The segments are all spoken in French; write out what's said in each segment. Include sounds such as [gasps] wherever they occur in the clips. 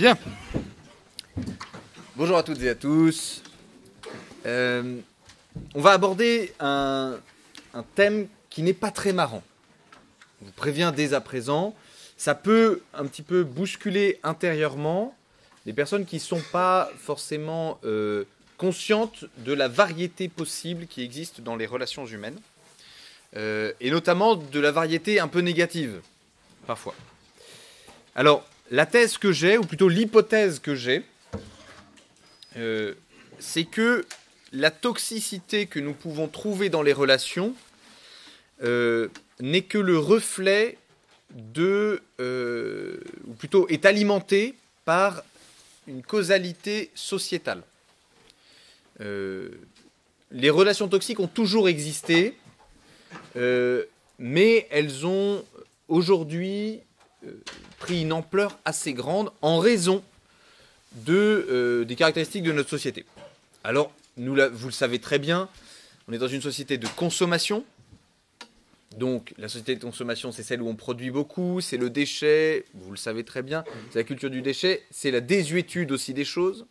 Bien. Bonjour à toutes et à tous. Euh, on va aborder un, thème qui n'est pas très marrant. Je vous préviens dès à présent. Ça peut un petit peu bousculer intérieurement les personnes qui ne sont pas forcément euh, conscientes de la variété possible qui existe dans les relations humaines. Euh, et notamment de la variété un peu négative, parfois. Alors, la thèse que j'ai, ou plutôt l'hypothèse que j'ai, euh, c'est que la toxicité que nous pouvons trouver dans les relations euh, n'est que le reflet de, euh, ou plutôt est alimentée par une causalité sociétale. les relations toxiques ont toujours existé, mais elles ont aujourd'hui euh, pris une ampleur assez grande en raison de, euh, des caractéristiques de notre société. Alors, nous vous le savez très bien, on est dans une société de consommation. Donc, la société de consommation, c'est celle où on produit beaucoup, c'est le déchet, vous le savez très bien, c'est la culture du déchet, c'est la désuétude aussi des choses.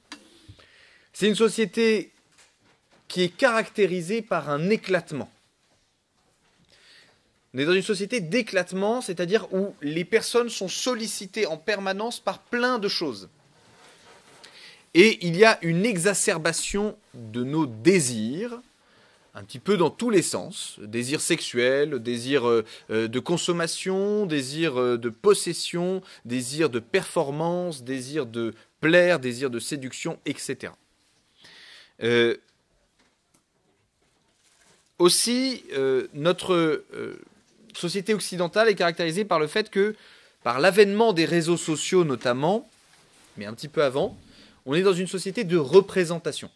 C'est une société qui est caractérisée par un éclatement. On est dans une société d'éclatement, c'est-à-dire où les personnes sont sollicitées en permanence par plein de choses. Et il y a une exacerbation de nos désirs, un petit peu dans tous les sens, désir sexuel, désir euh, euh, de consommation, désir euh, de possession, désir de performance, désir de plaire, désir de séduction, etc. aussi, notre société occidentale est caractérisée par le fait que, par l'avènement des réseaux sociaux notamment, mais un petit peu avant, on est dans une société de représentation.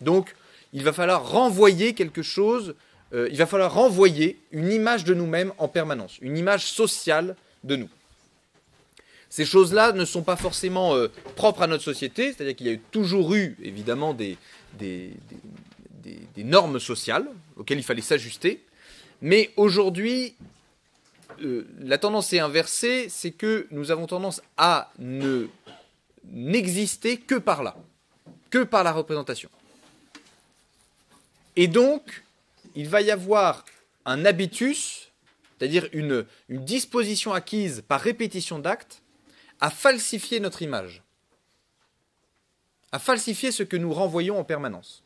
Donc, il va falloir renvoyer quelque chose, euh, il va falloir renvoyer une image de nous-mêmes en permanence, une image sociale de nous. Ces choses-là ne sont pas forcément euh, propres à notre société, c'est-à-dire qu'il y a toujours eu, évidemment, des normes sociales auxquelles il fallait s'ajuster, mais aujourd'hui, euh, la tendance est inversée, c'est que nous avons tendance à ne n'exister que par là, que par la représentation. Et donc, il va y avoir un habitus, c'est-à-dire une disposition acquise par répétition d'actes, à falsifier notre image, à falsifier ce que nous renvoyons en permanence.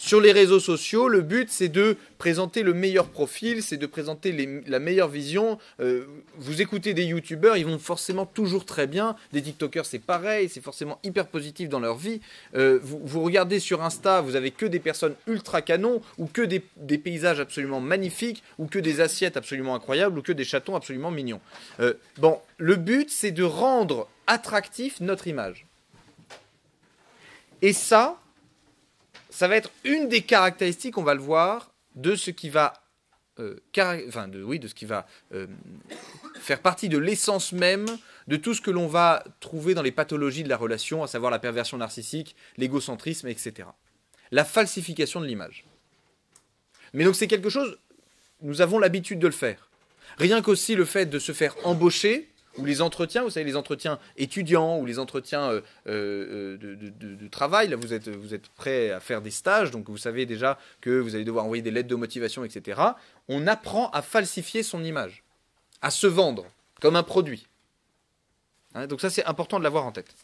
Sur les réseaux sociaux, le but, c'est de présenter le meilleur profil, c'est de présenter la meilleure vision. Euh, vous écoutez des youtubeurs, ils vont forcément toujours très bien. Des TikTokers, c'est pareil, c'est forcément hyper positif dans leur vie. Euh, vous, regardez sur Insta, vous avez que des personnes ultra canons, ou que des, paysages absolument magnifiques, ou que des assiettes absolument incroyables, ou que des chatons absolument mignons. Euh, bon, le but, c'est de rendre attractif notre image. Et ça, ça va être une des caractéristiques, on va le voir, de ce qui va, euh, de, oui, de ce qui va euh, faire partie de l'essence même de tout ce que l'on va trouver dans les pathologies de la relation, à savoir la perversion narcissique, l'égocentrisme, etc. La falsification de l'image. Mais donc c'est quelque chose, nous avons l'habitude de le faire. Rien qu'aussi le fait de se faire embaucher, ou les entretiens, vous savez, les entretiens étudiants ou les entretiens euh, euh, euh, de, travail. Là, vous êtes, vous êtes prêt à faire des stages, donc vous savez déjà que vous allez devoir envoyer des lettres de motivation, etc. On apprend à falsifier son image, à se vendre comme un produit. Hein, donc ça, c'est important de l'avoir en tête.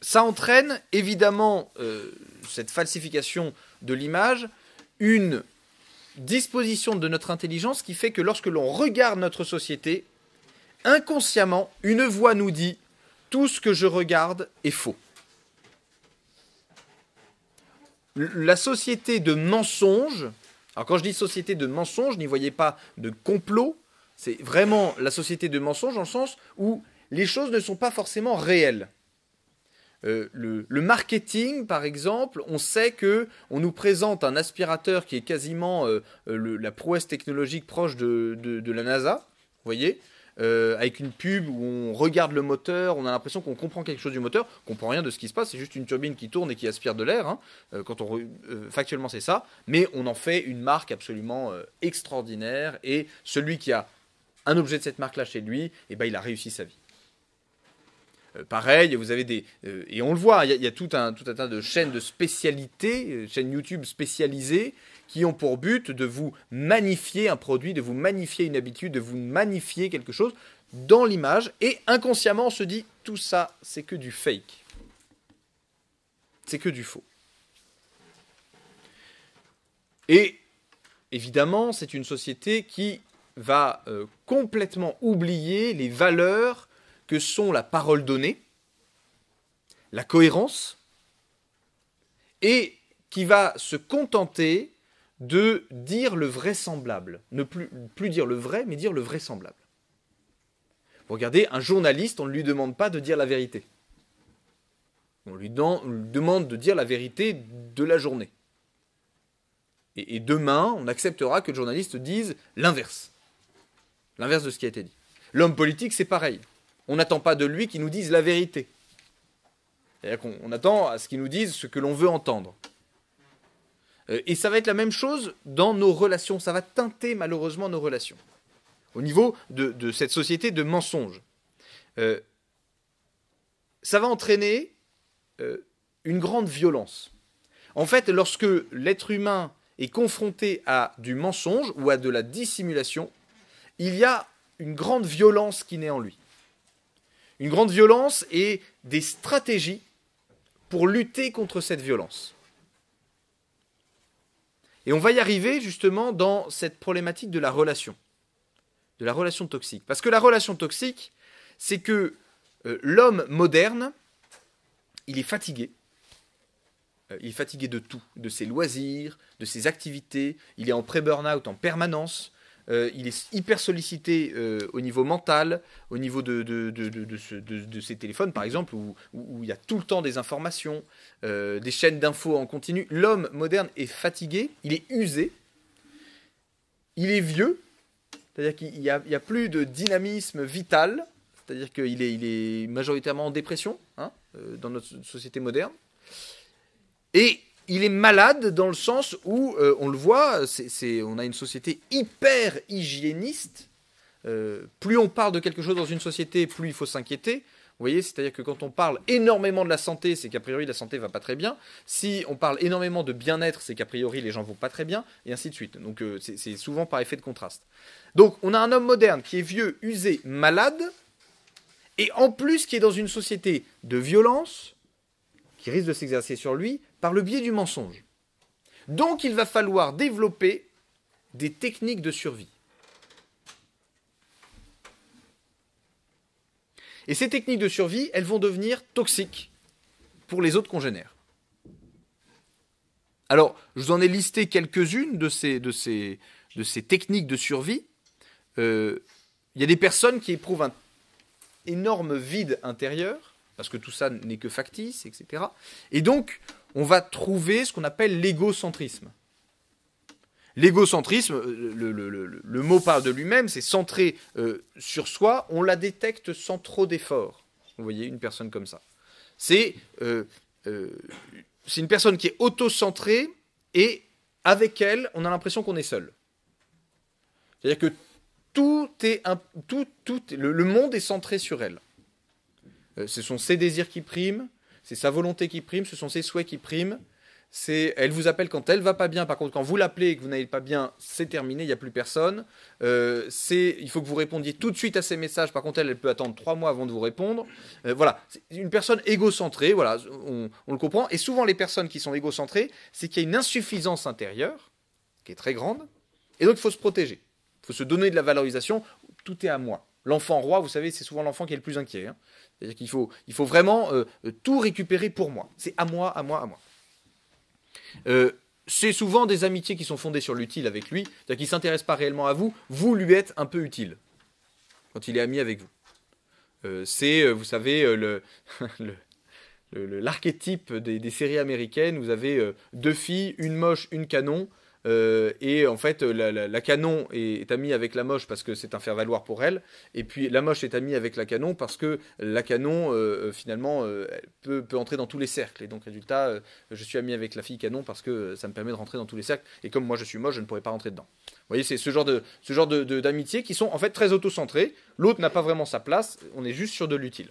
ça entraîne évidemment cette falsification de l'image une disposition de notre intelligence qui fait que lorsque l'on regarde notre société, inconsciemment, une voix nous dit tout ce que je regarde est faux. La société de mensonges, alors quand je dis société de mensonges, n'y voyez pas de complot, c'est vraiment la société de mensonges dans le sens où les choses ne sont pas forcément réelles. Euh, le, marketing, par exemple, on sait que on nous présente un aspirateur qui est quasiment euh, euh, la prouesse technologique proche de, la NASA, vous voyez, avec une pub où on regarde le moteur, on a l'impression qu'on comprend quelque chose du moteur, qu'on comprend rien de ce qui se passe, c'est juste une turbine qui tourne et qui aspire de l'air. Hein, quand on factuellement, c'est ça, mais on en fait une marque absolument extraordinaire et celui qui a un objet de cette marque-là chez lui, eh ben, il a réussi sa vie. Euh, pareil, vous avez des. Euh, et on le voit, il y, a tout un, tout un tas de chaînes de spécialités, euh, chaînes YouTube spécialisées, qui ont pour but de vous magnifier un produit, de vous magnifier une habitude, de vous magnifier quelque chose dans l'image. Et inconsciemment, on se dit tout ça, c'est que du fake. C'est que du faux. Et évidemment, c'est une société qui va complètement oublier les valeurs que sont la parole donnée, la cohérence, et qui va se contenter de dire le vraisemblable. Ne plus, plus dire le vrai, mais dire le vraisemblable. Vous regardez, un journaliste, on ne lui demande pas de dire la vérité. On lui, demande de dire la vérité de la journée. Et, et demain, on acceptera que le journaliste dise l'inverse. L'inverse de ce qui a été dit. L'homme politique, c'est pareil. On n'attend pas de lui qu'il nous dise la vérité. C'est-à-dire qu'on attend à ce qu'il nous dise ce que l'on veut entendre. Euh, et ça va être la même chose dans nos relations. Ça va teinter malheureusement nos relations. Au niveau de, cette société de mensonges. Euh, ça va entraîner euh, une grande violence. En fait, lorsque l'être humain est confronté à du mensonge ou à de la dissimulation, il y a une grande violence qui naît en lui une grande violence et des stratégies pour lutter contre cette violence. Et on va y arriver justement dans cette problématique de la relation, de la relation toxique. Parce que la relation toxique, c'est que euh, l'homme moderne, il est fatigué. Euh, il est fatigué de tout, de ses loisirs, de ses activités. Il est en pré-burnout en permanence. Euh, il est hyper sollicité euh, au niveau mental, au niveau de, de, de, ses téléphones, par exemple, où, où, il y a tout le temps des informations, euh, des chaînes d'infos en continu. L'homme moderne est fatigué, il est usé, il est vieux, c'est-à-dire qu'il n'y a, plus de dynamisme vital, c'est-à-dire qu'il est, il est, majoritairement en dépression hein, dans notre société moderne. Et il est malade dans le sens où, euh, on le voit, on a une société hyper hygiéniste. Euh, plus on parle de quelque chose dans une société, plus il faut s'inquiéter. Vous voyez, c'est-à-dire que quand on parle énormément de la santé, c'est qu'a priori la santé va pas très bien. Si on parle énormément de bien-être, c'est qu'a priori les gens vont pas très bien, et ainsi de suite. Donc euh, c'est souvent par effet de contraste. Donc on a un homme moderne qui est vieux, usé, malade, et en plus qui est dans une société de violence, qui risque de s'exercer sur lui, par le biais du mensonge. Donc il va falloir développer des techniques de survie. Et ces techniques de survie, elles vont devenir toxiques pour les autres congénères. Alors, je vous en ai listé quelques-unes de ces, de, ces, de ces, techniques de survie. Euh, il y a des personnes qui éprouvent un énorme vide intérieur, parce que tout ça n'est que factice, etc. Et donc, on va trouver ce qu'on appelle l'égocentrisme. L'égocentrisme, euh, le, mot parle de lui-même, c'est centré euh, sur soi, on la détecte sans trop d'efforts. Vous voyez, une personne comme ça. Euh, c'est une personne qui est auto-centrée et avec elle, on a l'impression qu'on est seul. C'est-à-dire que tout est un, tout, tout, le, monde est centré sur elle. ce sont ses désirs qui priment, c'est sa volonté qui prime, ce sont ses souhaits qui priment. C'est, elle vous appelle quand elle va pas bien. Par contre, quand vous l'appelez et que vous n'allez pas bien, c'est terminé, il n'y a plus personne. Euh, c'est, il faut que vous répondiez tout de suite à ses messages. Par contre, elle, elle peut attendre trois mois avant de vous répondre. Euh, voilà, c'est une personne égocentrée. Voilà, on, le comprend. Et souvent, les personnes qui sont égocentrées, c'est qu'il y a une insuffisance intérieure qui est très grande. Et donc, il faut se protéger. Il faut se donner de la valorisation. Tout est à moi. L'enfant roi, vous savez, c'est souvent l'enfant qui est le plus inquiet. Hein. C'est-à-dire qu'il faut, il faut vraiment euh, euh, tout récupérer pour moi. C'est à moi, à moi, à moi. Euh, c'est souvent des amitiés qui sont fondées sur l'utile avec lui, c'est-à-dire qu'il ne s'intéresse pas réellement à vous, vous lui êtes un peu utile quand il est ami avec vous. c'est, vous savez, [laughs] l'archétype des, séries américaines, vous avez deux filles, une moche, une canon, euh, et en fait, la, canon est, amie avec la moche parce que c'est un faire-valoir pour elle. Et puis la moche est amie avec la canon parce que la canon, euh, euh, finalement, peut, entrer dans tous les cercles. Et donc, résultat, je suis ami avec la fille canon parce que ça me permet de rentrer dans tous les cercles. Et comme moi, je suis moche, je ne pourrais pas rentrer dedans. Vous voyez, c'est ce genre de ce genre de, d'amitié qui sont en fait très auto-centrées. L'autre n'a pas vraiment sa place. On est juste sur de l'utile.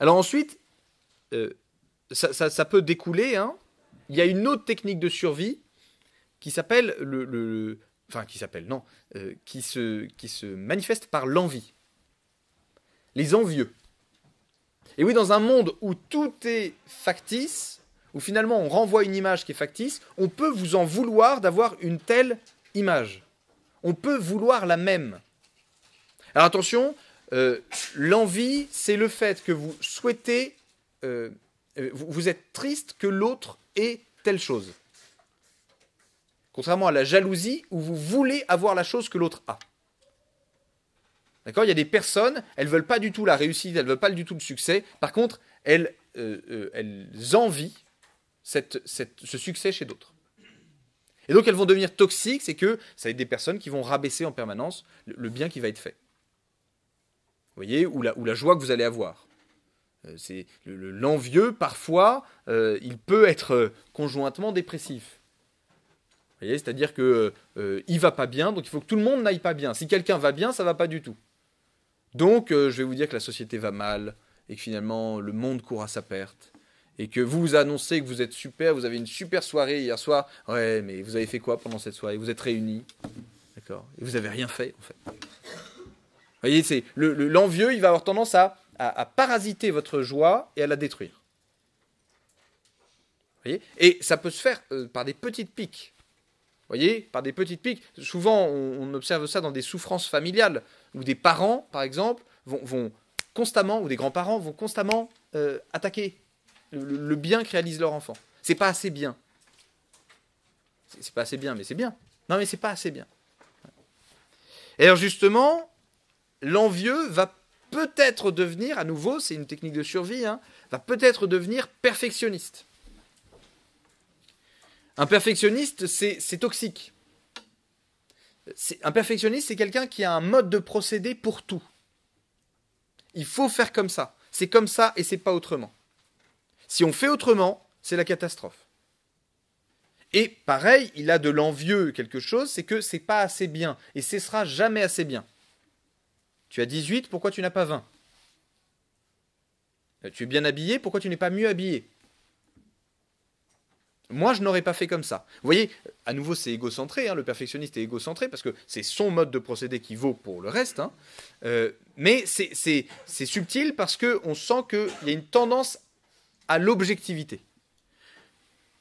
Alors ensuite, ça, ça, peut découler. Hein, il y a une autre technique de survie qui s'appelle le, enfin qui s'appelle non, euh, qui se qui se manifeste par l'envie. Les envieux. Et oui, dans un monde où tout est factice, où finalement on renvoie une image qui est factice, on peut vous en vouloir d'avoir une telle image. On peut vouloir la même. Alors attention, euh, l'envie, c'est le fait que vous souhaitez, euh, vous êtes triste que l'autre telle chose. Contrairement à la jalousie où vous voulez avoir la chose que l'autre a. D'accord Il y a des personnes, elles veulent pas du tout la réussite, elles veulent pas du tout le succès. Par contre, elles, euh, euh elles envient cette, ce succès chez d'autres. Et donc elles vont devenir toxiques, c'est que ça va être des personnes qui vont rabaisser en permanence le, bien qui va être fait. Vous voyez, ou la, ou la joie que vous allez avoir. Euh, c'est l'envieux parfois, euh, il peut être conjointement dépressif. c'est-à-dire que euh, il va pas bien, donc il faut que tout le monde n'aille pas bien. Si quelqu'un va bien, ça va pas du tout. Donc, je vais vous dire que la société va mal et que finalement le monde court à sa perte et que vous vous annoncez que vous êtes super, vous avez une super soirée hier soir. Ouais, mais vous avez fait quoi pendant cette soirée Vous êtes réunis, d'accord Et vous avez rien fait, en fait. Vous voyez, c'est l'envieux, il va avoir tendance à à, parasiter votre joie et à la détruire. et ça peut se faire euh, par des petites piques. voyez Par des petites piques. Souvent, on, observe ça dans des souffrances familiales, où des parents, par exemple, vont, constamment, ou des grands-parents vont constamment euh, attaquer le, bien que réalise leur enfant. C'est pas assez bien. C'est pas assez bien, mais c'est bien. Non, mais c'est pas assez bien. Et alors justement, l'envieux va peut-être devenir, à nouveau, c'est une technique de survie, hein, va peut-être devenir perfectionniste. Un perfectionniste, c'est toxique. Un perfectionniste, c'est quelqu'un qui a un mode de procédé pour tout. Il faut faire comme ça. C'est comme ça et c'est pas autrement. Si on fait autrement, c'est la catastrophe. Et pareil, il a de l'envieux quelque chose, c'est que c'est pas assez bien et ce sera jamais assez bien. Tu as 18, pourquoi tu n'as pas 20 euh, Tu es bien habillé, pourquoi tu n'es pas mieux habillé moi, je n'aurais pas fait comme ça. Vous voyez, à nouveau, c'est égocentré, hein, le perfectionniste est égocentré, parce que c'est son mode de procédé qui vaut pour le reste. Hein. Euh, mais c'est subtil parce qu'on sent qu'il y a une tendance à l'objectivité.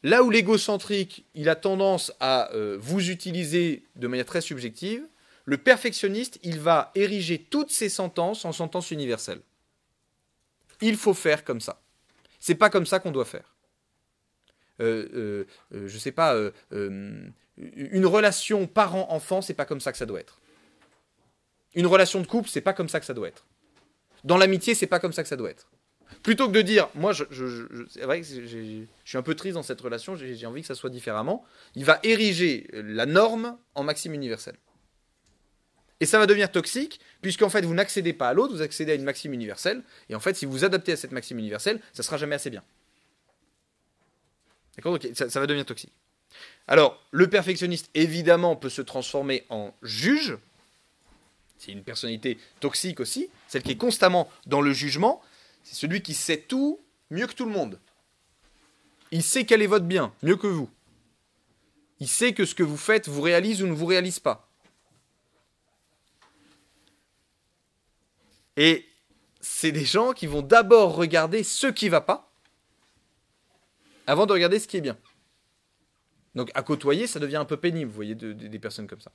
Là où l'égocentrique, il a tendance à euh, vous utiliser de manière très subjective, le perfectionniste, il va ériger toutes ses sentences en sentences universelles. Il faut faire comme ça. C'est pas comme ça qu'on doit faire. Je euh, ne euh, euh, je sais pas, une relation parent-enfant, c'est pas comme ça que ça doit être. Une relation de couple, c'est pas comme ça que ça doit être. Dans l'amitié, c'est pas comme ça que ça doit être. Plutôt que de dire, moi, je, c'est vrai que je suis un peu triste dans cette relation, j'ai envie que ça soit différemment, il va ériger la norme en maxime universelle. Et ça va devenir toxique, puisqu'en fait, vous n'accédez pas à l'autre, vous accédez à une maxime universelle. Et en fait, si vous vous adaptez à cette maxime universelle, ça sera jamais assez bien. D'accord Donc ça, ça va devenir toxique. Alors, le perfectionniste, évidemment, peut se transformer en juge. C'est une personnalité toxique aussi, celle qui est constamment dans le jugement. C'est celui qui sait tout mieux que tout le monde. Il sait quel est votre bien, mieux que vous. Il sait que ce que vous faites vous réalise ou ne vous réalise pas. Et c'est des gens qui vont d'abord regarder ce qui va pas avant de regarder ce qui est bien. Donc à côtoyer, ça devient un peu pénible, vous voyez, des personnes comme ça.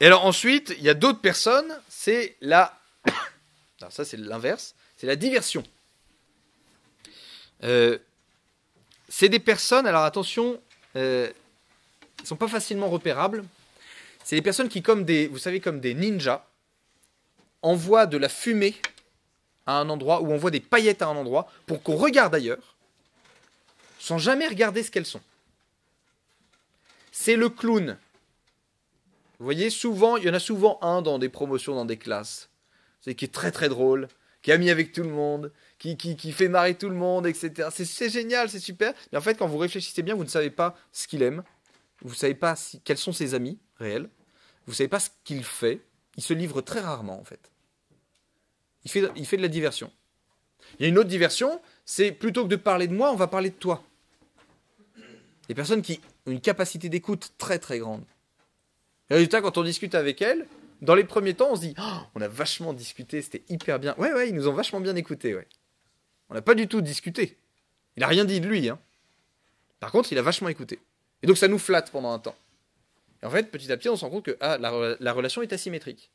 Et alors ensuite, il y a d'autres personnes, c'est la... Alors [coughs] ça c'est l'inverse, c'est la diversion. Euh, c'est des personnes, alors attention, euh, ne sont pas facilement repérables. C'est des personnes qui, comme des, vous savez, comme des ninjas, envoie de la fumée à un endroit, ou voit des paillettes à un endroit, pour qu'on regarde ailleurs, sans jamais regarder ce qu'elles sont. C'est le clown. Vous voyez, souvent, il y en a souvent un dans des promotions, dans des classes, c'est qui est très très drôle, qui est ami avec tout le monde, qui, qui, qui fait marrer tout le monde, etc. C'est génial, c'est super. Mais en fait, quand vous réfléchissez bien, vous ne savez pas ce qu'il aime, vous ne savez pas si, quels sont ses amis réels, vous ne savez pas ce qu'il fait, il se livre très rarement en fait. Il fait, il fait de la diversion. Il y a une autre diversion, c'est plutôt que de parler de moi, on va parler de toi. Les personnes qui ont une capacité d'écoute très très grande. Et résultat, quand on discute avec elles, dans les premiers temps, on se dit oh, on a vachement discuté, c'était hyper bien. Ouais, ouais, ils nous ont vachement bien écouté, ouais. On n'a pas du tout discuté. Il n'a rien dit de lui, hein. Par contre, il a vachement écouté. Et donc ça nous flatte pendant un temps. Et en fait, petit à petit, on se rend compte que ah, la, relation est asymétrique.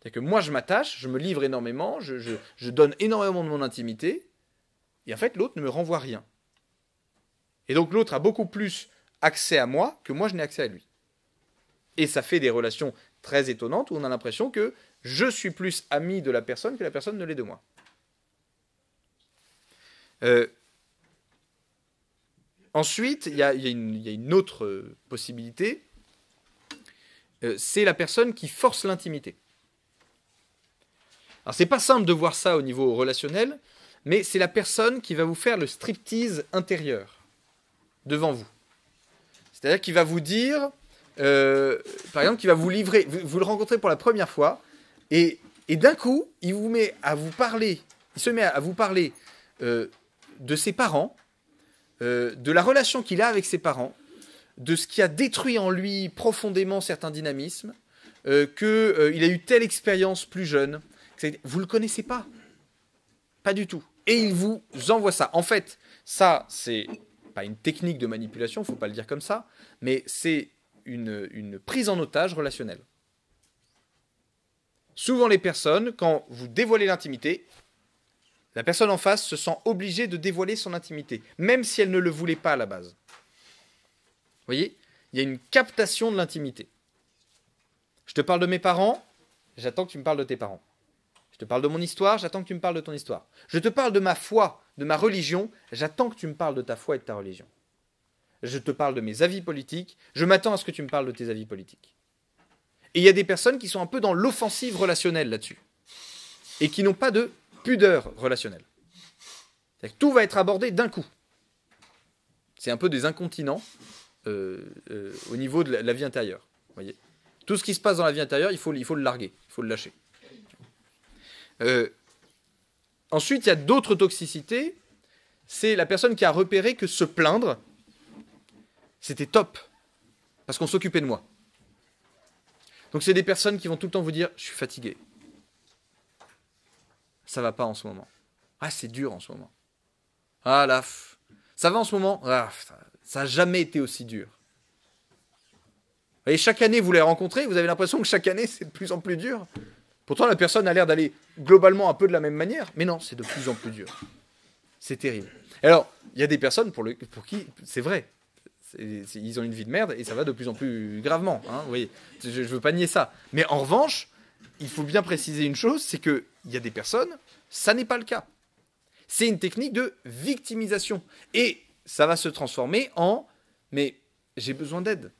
C'est-à-dire que moi, je m'attache, je me livre énormément, je, donne énormément de mon intimité, et en fait, l'autre ne me renvoie rien. Et donc, l'autre a beaucoup plus accès à moi que moi, je n'ai accès à lui. Et ça fait des relations très étonnantes où on a l'impression que je suis plus ami de la personne que la personne ne l'est de moi. Euh, Ensuite, il y, a une autre euh, possibilité. Euh, c'est la personne qui force l'intimité. Alors c'est pas simple de voir ça au niveau relationnel, mais c'est la personne qui va vous faire le striptease intérieur devant vous. C'est-à-dire qu'il va vous dire, euh, par exemple, qu'il va vous livrer, vous, le rencontrez pour la première fois, et, d'un coup, il vous met à vous parler, il se met à, vous parler de ses parents, euh, de la relation qu'il a avec ses parents, de ce qui a détruit en lui profondément certains dynamismes, euh, qu'il euh, a eu telle expérience plus jeune. Vous ne le connaissez pas. Pas du tout. Et il vous envoie ça. En fait, ça, c'est pas une technique de manipulation, faut pas le dire comme ça, mais c'est une, une prise en otage relationnelle. Souvent, les personnes, quand vous dévoilez l'intimité, la personne en face se sent obligée de dévoiler son intimité, même si elle ne le voulait pas à la base. Vous voyez Il y a une captation de l'intimité. Je te parle de mes parents, j'attends que tu me parles de tes parents. Je te parle de mon histoire, j'attends que tu me parles de ton histoire. Je te parle de ma foi, de ma religion, j'attends que tu me parles de ta foi et de ta religion. Je te parle de mes avis politiques, je m'attends à ce que tu me parles de tes avis politiques. Et il y a des personnes qui sont un peu dans l'offensive relationnelle là-dessus. Et qui n'ont pas de pudeur relationnelle. tout va être abordé d'un coup. C'est un peu des incontinents euh, euh, au niveau de la, vie intérieure. Voyez tout ce qui se passe dans la vie intérieure, il faut, il faut le larguer, il faut le lâcher. Euh, ensuite, il y a d'autres toxicités. C'est la personne qui a repéré que se plaindre, c'était top, parce qu'on s'occupait de moi. Donc c'est des personnes qui vont tout le temps vous dire, je suis fatigué, ça va pas en ce moment. Ah, c'est dur en ce moment. Ah là, ça va en ce moment ah, Ça n'a jamais été aussi dur. Et chaque année, vous les rencontrez, vous avez l'impression que chaque année, c'est de plus en plus dur. Pourtant, la personne a l'air d'aller globalement un peu de la même manière, mais non, c'est de plus en plus dur. C'est terrible. alors, il y a des personnes pour, le, pour qui c'est vrai. ils ont une vie de merde et ça va de plus en plus gravement. Hein, vous voyez. Je ne veux pas nier ça. Mais en revanche, il faut bien préciser une chose, c'est que il y a des personnes, ça n'est pas le cas. C'est une technique de victimisation. Et ça va se transformer en mais j'ai besoin d'aide.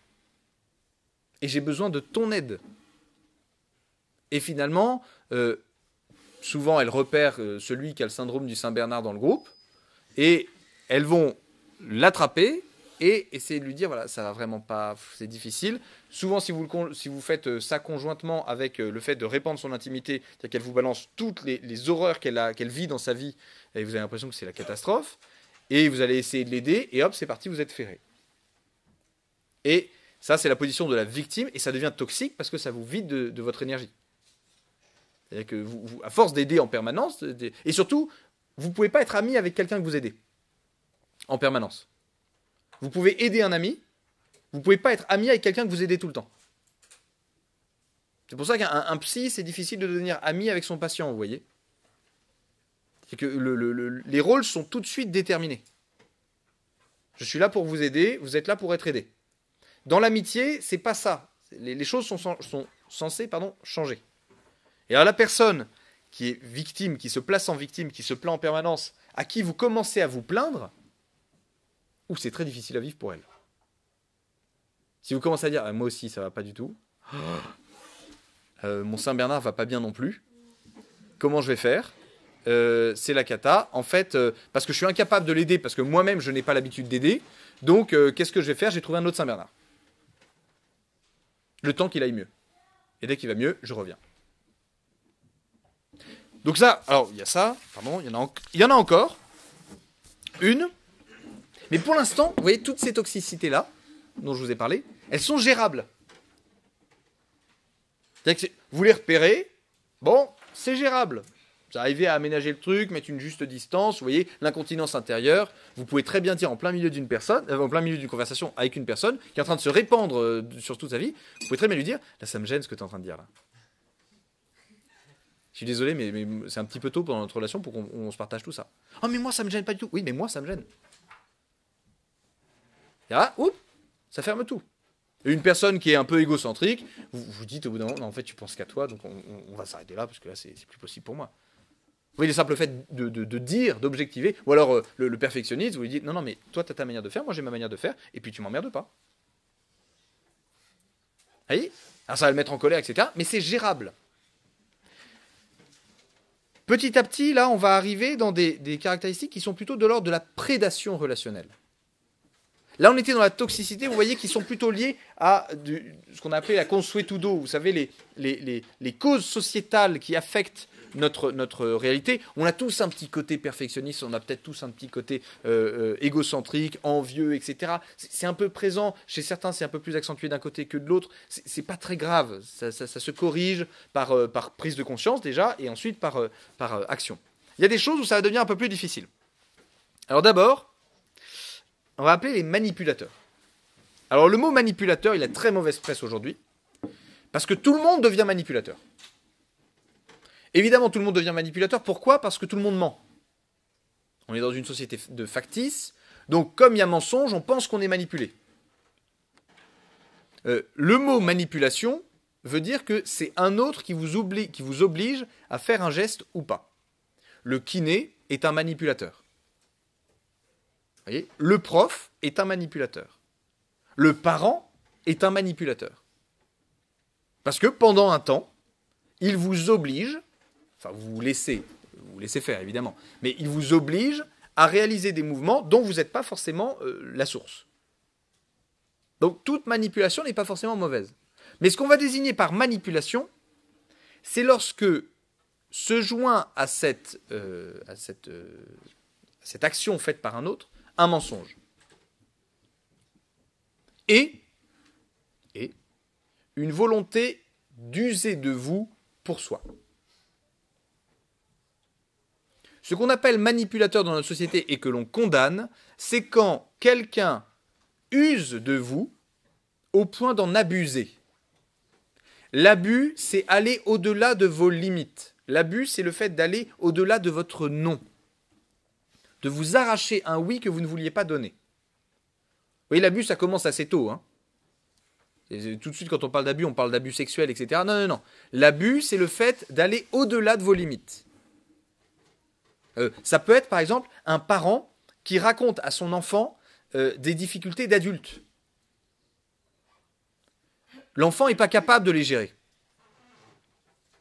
Et j'ai besoin de ton aide. Et finalement, euh, souvent, elles repèrent euh, celui qui a le syndrome du Saint-Bernard dans le groupe. Et elles vont l'attraper et essayer de lui dire voilà, ça va vraiment pas, c'est difficile. Souvent, si vous, le, si vous faites euh, ça conjointement avec euh, le fait de répandre son intimité, c'est-à-dire qu'elle vous balance toutes les, horreurs qu'elle qu'elle vit dans sa vie, et vous avez l'impression que c'est la catastrophe, et vous allez essayer de l'aider, et hop, c'est parti, vous êtes ferré. Et ça, c'est la position de la victime, et ça devient toxique parce que ça vous vide de, votre énergie. C'est-à-dire que vous, à force d'aider en permanence, et surtout, vous ne pouvez pas être ami avec quelqu'un que vous aidez en permanence. Vous pouvez aider un ami, vous pouvez pas être ami avec quelqu'un que vous aidez tout le temps. C'est pour ça qu'un psy, c'est difficile de devenir ami avec son patient, vous voyez. C'est que les rôles sont tout de suite déterminés. Je suis là pour vous aider, vous êtes là pour être aidé. Dans l'amitié, c'est pas ça. Les, choses sont, sont, censées pardon, changer. Et alors la personne qui est victime, qui se place en victime, qui se plaint en permanence, à qui vous commencez à vous plaindre, ou c'est très difficile à vivre pour elle. Si vous commencez à dire ah, moi aussi ça va pas du tout, [gasps] euh, mon Saint Bernard va pas bien non plus, comment je vais faire euh, C'est la cata. En fait, euh, parce que je suis incapable de l'aider, parce que moi-même je n'ai pas l'habitude d'aider, donc qu'est-ce que je vais faire J'ai trouvé un autre Saint Bernard. Le temps qu'il aille mieux. Et dès qu'il va mieux, je reviens. Donc ça, alors il y a ça, pardon, il y en a encore. Une, mais pour l'instant, vous voyez, toutes ces toxicités-là, dont je vous ai parlé, elles sont gérables. Que vous les repérez, bon, c'est gérable. Vous arrivez à aménager le truc, mettre une juste distance, vous voyez, l'incontinence intérieure, vous pouvez très bien dire en plein milieu d'une personne, euh, en plein milieu d'une conversation avec une personne qui est en train de se répandre euh, sur toute sa vie, vous pouvez très bien lui dire, là ça me gêne ce que tu es en train de dire là. Je suis désolé, mais, c'est un petit peu tôt pendant notre relation pour qu'on se partage tout ça. Ah, oh, mais moi, ça me gêne pas du tout. Oui, mais moi, ça me gêne. Et ça ferme tout. une personne qui est un peu égocentrique, vous vous dites au bout d'un moment, non, en fait, tu penses qu'à toi, donc on, va s'arrêter là, parce que là, c'est plus possible pour moi. Vous voyez, le simple fait de, dire, d'objectiver, ou alors euh, le, perfectionniste, vous lui dites, non, non, mais toi, tu as ta manière de faire, moi, j'ai ma manière de faire, et puis tu m'emmerdes pas. ça va le mettre en colère, etc. Mais c'est gérable. Petit à petit, là, on va arriver dans des caractéristiques qui sont plutôt de l'ordre de la prédation relationnelle. Là, on était dans la toxicité, vous voyez, qu'ils sont plutôt liés à ce qu'on a appelé la consuetudo, vous savez, les, les, les causes sociétales qui affectent notre, notre réalité. On a tous un petit côté perfectionniste, on a peut-être tous un petit côté euh, euh, égocentrique, envieux, etc. C'est un peu présent. Chez certains, c'est un peu plus accentué d'un côté que de l'autre. C'est pas très grave. Ça, se corrige par, euh, par prise de conscience déjà et ensuite par, par action. Il y a des choses où ça va devenir un peu plus difficile. Alors d'abord, on va appeler les manipulateurs. Alors le mot manipulateur, il a très mauvaise presse aujourd'hui, parce que tout le monde devient manipulateur. Évidemment, tout le monde devient manipulateur. Pourquoi Parce que tout le monde ment. On est dans une société de factice, donc comme il y a mensonge, on pense qu'on est manipulé. Euh, le mot manipulation veut dire que c'est un autre qui vous, qui vous oblige à faire un geste ou pas. Le kiné est un manipulateur le prof est un manipulateur. Le parent est un manipulateur. Parce que pendant un temps, il vous oblige, enfin vous, vous laissez, vous laissez faire évidemment, mais il vous oblige à réaliser des mouvements dont vous n'êtes pas forcément euh, la source. Donc toute manipulation n'est pas forcément mauvaise. Mais ce qu'on va désigner par manipulation, c'est lorsque se joint à cette, euh, à euh, à cette action faite par un autre un mensonge. Et, et une volonté d'user de vous pour soi. Ce qu'on appelle manipulateur dans notre société et que l'on condamne, c'est quand quelqu'un use de vous au point d'en abuser. L'abus, c'est aller au-delà de vos limites. L'abus, c'est le fait d'aller au-delà de votre nom de vous arracher un oui que vous ne vouliez pas donner. Vous voyez, l'abus, ça commence assez tôt. Hein. tout de suite, quand on parle d'abus, on parle d'abus sexuel, etc. Non, non, non. L'abus, c'est le fait d'aller au-delà de vos limites. Euh, ça peut être, par exemple, un parent qui raconte à son enfant euh, des difficultés d'adulte. L'enfant n'est pas capable de les gérer.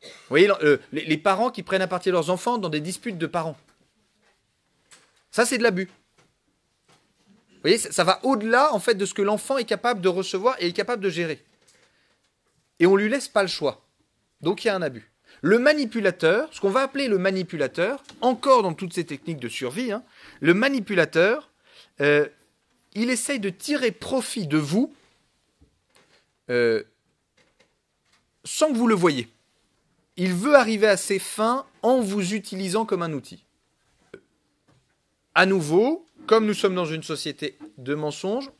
Vous voyez, euh, les, parents qui prennent à partir leurs enfants dans des disputes de parents. Ça, c'est de l'abus. Vous voyez, ça, va au-delà en fait de ce que l'enfant est capable de recevoir et est capable de gérer. Et on ne lui laisse pas le choix. Donc il y a un abus. Le manipulateur, ce qu'on va appeler le manipulateur, encore dans toutes ces techniques de survie, hein, le manipulateur, euh, il essaye de tirer profit de vous euh, sans que vous le voyez. Il veut arriver à ses fins en vous utilisant comme un outil à nouveau, comme nous sommes dans une société de mensonges,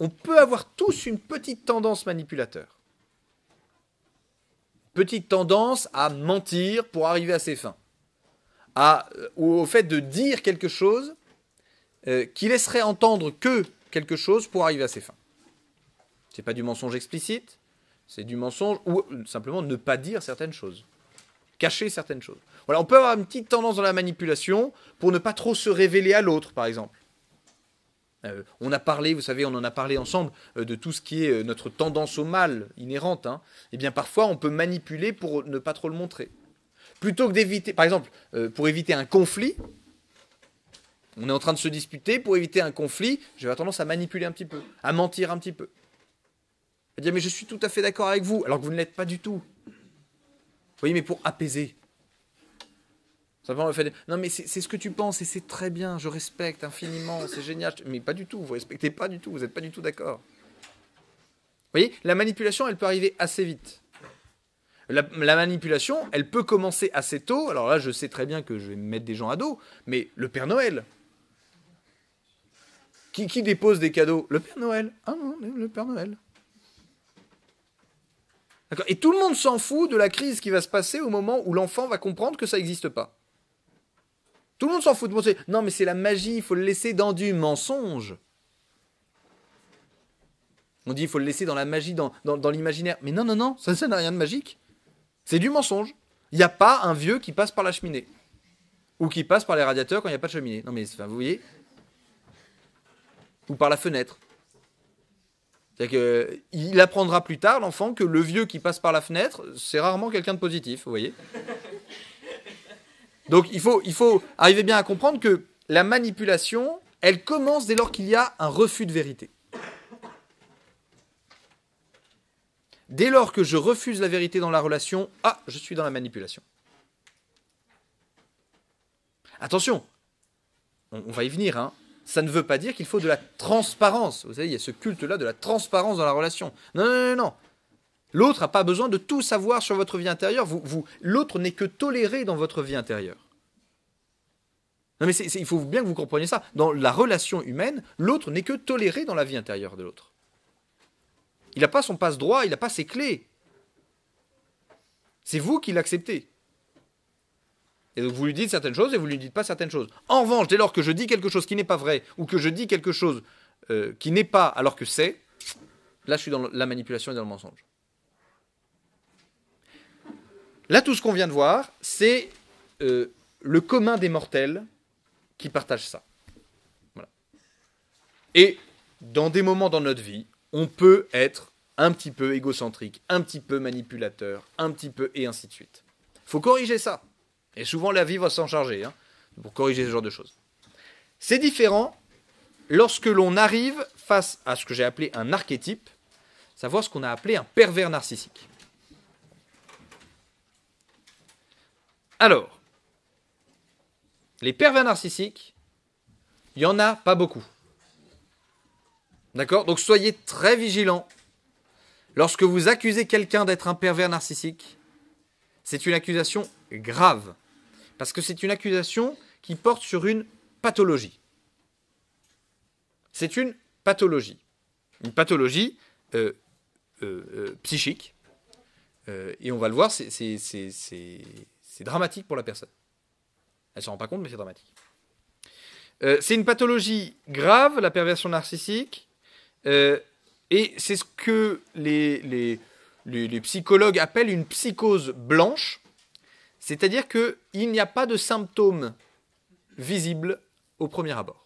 on peut avoir tous une petite tendance manipulateur. Petite tendance à mentir pour arriver à ses fins. À, euh, au fait de dire quelque chose euh, qui laisserait entendre que quelque chose pour arriver à ses fins. C'est pas du mensonge explicite, c'est du mensonge ou euh, simplement ne pas dire certaines choses, cacher certaines choses. Voilà, on peut avoir une petite tendance dans la manipulation pour ne pas trop se révéler à l'autre, par exemple. Euh, on a parlé, vous savez, on en a parlé ensemble euh, de tout ce qui est euh, notre tendance au mal inhérente. Hein. Eh bien parfois, on peut manipuler pour ne pas trop le montrer. Plutôt que d'éviter, par exemple, pour éviter un conflit, on est en train de se disputer, pour éviter un conflit, j'avais tendance à manipuler un petit peu, à mentir un petit peu. À dire, mais je suis tout à fait d'accord avec vous, alors que vous ne l'êtes pas du tout. Vous voyez, mais pour apaiser, le fait Non, mais c'est ce que tu penses et c'est très bien, je respecte infiniment, c'est génial. Mais pas du tout, vous respectez pas du tout, vous n'êtes pas du tout d'accord. Vous voyez, la manipulation, elle peut arriver assez vite. La, manipulation, elle peut commencer assez tôt. Alors là, je sais très bien que je vais mettre des gens à dos, mais le Père Noël. Qui, qui dépose des cadeaux Le Père Noël. Ah non, le Père Noël. Et tout le monde s'en fout de la crise qui va se passer au moment où l'enfant va comprendre que ça n'existe pas. Tout le monde s'en fout de penser « Non, mais c'est la magie, il faut le laisser dans du mensonge. On dit il faut le laisser dans la magie, dans, l'imaginaire. Mais non, non, non, ça, ça n'a rien de magique. C'est du mensonge. Il n'y a pas un vieux qui passe par la cheminée. Ou qui passe par les radiateurs quand il n'y a pas de cheminée. Non, mais vous voyez Ou par la fenêtre. C'est-à-dire qu'il il apprendra plus tard, l'enfant, que le vieux qui passe par la fenêtre, c'est rarement quelqu'un de positif, vous voyez donc il faut, il faut arriver bien à comprendre que la manipulation, elle commence dès lors qu'il y a un refus de vérité. Dès lors que je refuse la vérité dans la relation, ah, je suis dans la manipulation. Attention, on, va y venir, hein. ça ne veut pas dire qu'il faut de la transparence. Vous savez, il y a ce culte-là de la transparence dans la relation. Non, non, non, non. L'autre n'a pas besoin de tout savoir sur votre vie intérieure. Vous, L'autre n'est que toléré dans votre vie intérieure. Non mais il faut bien que vous compreniez ça. Dans la relation humaine, l'autre n'est que toléré dans la vie intérieure de l'autre. Il n'a pas son passe-droit, il n'a pas ses clés. C'est vous qui l'acceptez. Et vous lui dites certaines choses et vous ne lui dites pas certaines choses. En revanche, dès lors que je dis quelque chose qui n'est pas vrai ou que je dis quelque chose euh, qui n'est pas alors que c'est, là je suis dans la manipulation et dans le mensonge. Là, tout ce qu'on vient de voir, c'est euh, le commun des mortels qui partage ça. Voilà. Et dans des moments dans notre vie, on peut être un petit peu égocentrique, un petit peu manipulateur, un petit peu et ainsi de suite. Faut corriger ça. Et souvent la vie va s'en charger hein, pour corriger ce genre de choses. C'est différent lorsque l'on arrive face à ce que j'ai appelé un archétype, savoir ce qu'on a appelé un pervers narcissique. Alors, les pervers narcissiques, il n'y en a pas beaucoup. D'accord Donc soyez très vigilants. Lorsque vous accusez quelqu'un d'être un pervers narcissique, c'est une accusation grave. Parce que c'est une accusation qui porte sur une pathologie. C'est une pathologie. Une pathologie euh, euh, euh, psychique. et on va le voir, c'est c'est dramatique pour la personne. Elle ne s'en rend pas compte, mais c'est dramatique. Euh, c'est une pathologie grave, la perversion narcissique. Euh, et c'est ce que les, psychologues appellent une psychose blanche. C'est-à-dire qu'il n'y a pas de symptômes visibles au premier abord.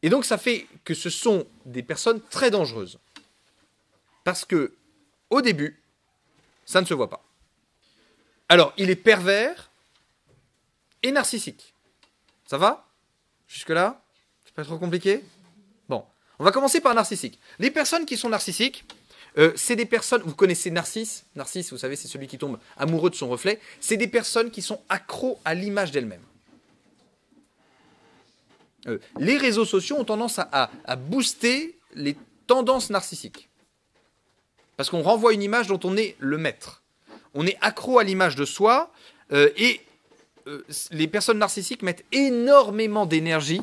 Et donc ça fait que ce sont des personnes très dangereuses. Parce que, au début, ça ne se voit pas. Alors, il est pervers et narcissique. Ça va Jusque-là C'est pas trop compliqué Bon, on va commencer par narcissique. Les personnes qui sont narcissiques, euh, c'est des personnes, vous connaissez Narcisse, Narcisse, vous savez, c'est celui qui tombe amoureux de son reflet, c'est des personnes qui sont accros à l'image d'elles-mêmes. Euh, les réseaux sociaux ont tendance à booster les tendances narcissiques. Parce qu'on renvoie une image dont on est le maître on est accro à l'image de soi euh, et euh, les personnes narcissiques mettent énormément d'énergie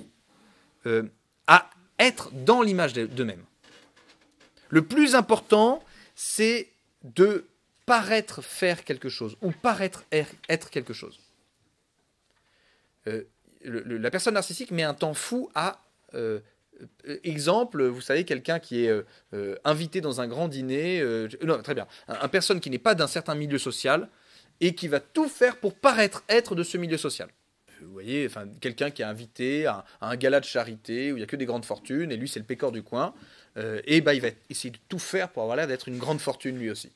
euh, à être dans l'image d'eux-mêmes. Le plus important, c'est de paraître faire quelque chose ou paraître er, être quelque chose. la personne narcissique met un temps fou à euh, exemple, vous savez, quelqu'un qui est euh, euh, invité dans un grand dîner, non, très bien, un, personne qui n'est pas d'un certain milieu social et qui va tout faire pour paraître être de ce milieu social. Vous voyez, enfin, quelqu'un qui est invité à, un gala de charité où il n'y a que des grandes fortunes et lui c'est le pécor du coin, et bah, il va essayer de tout faire pour avoir l'air d'être une grande fortune lui aussi.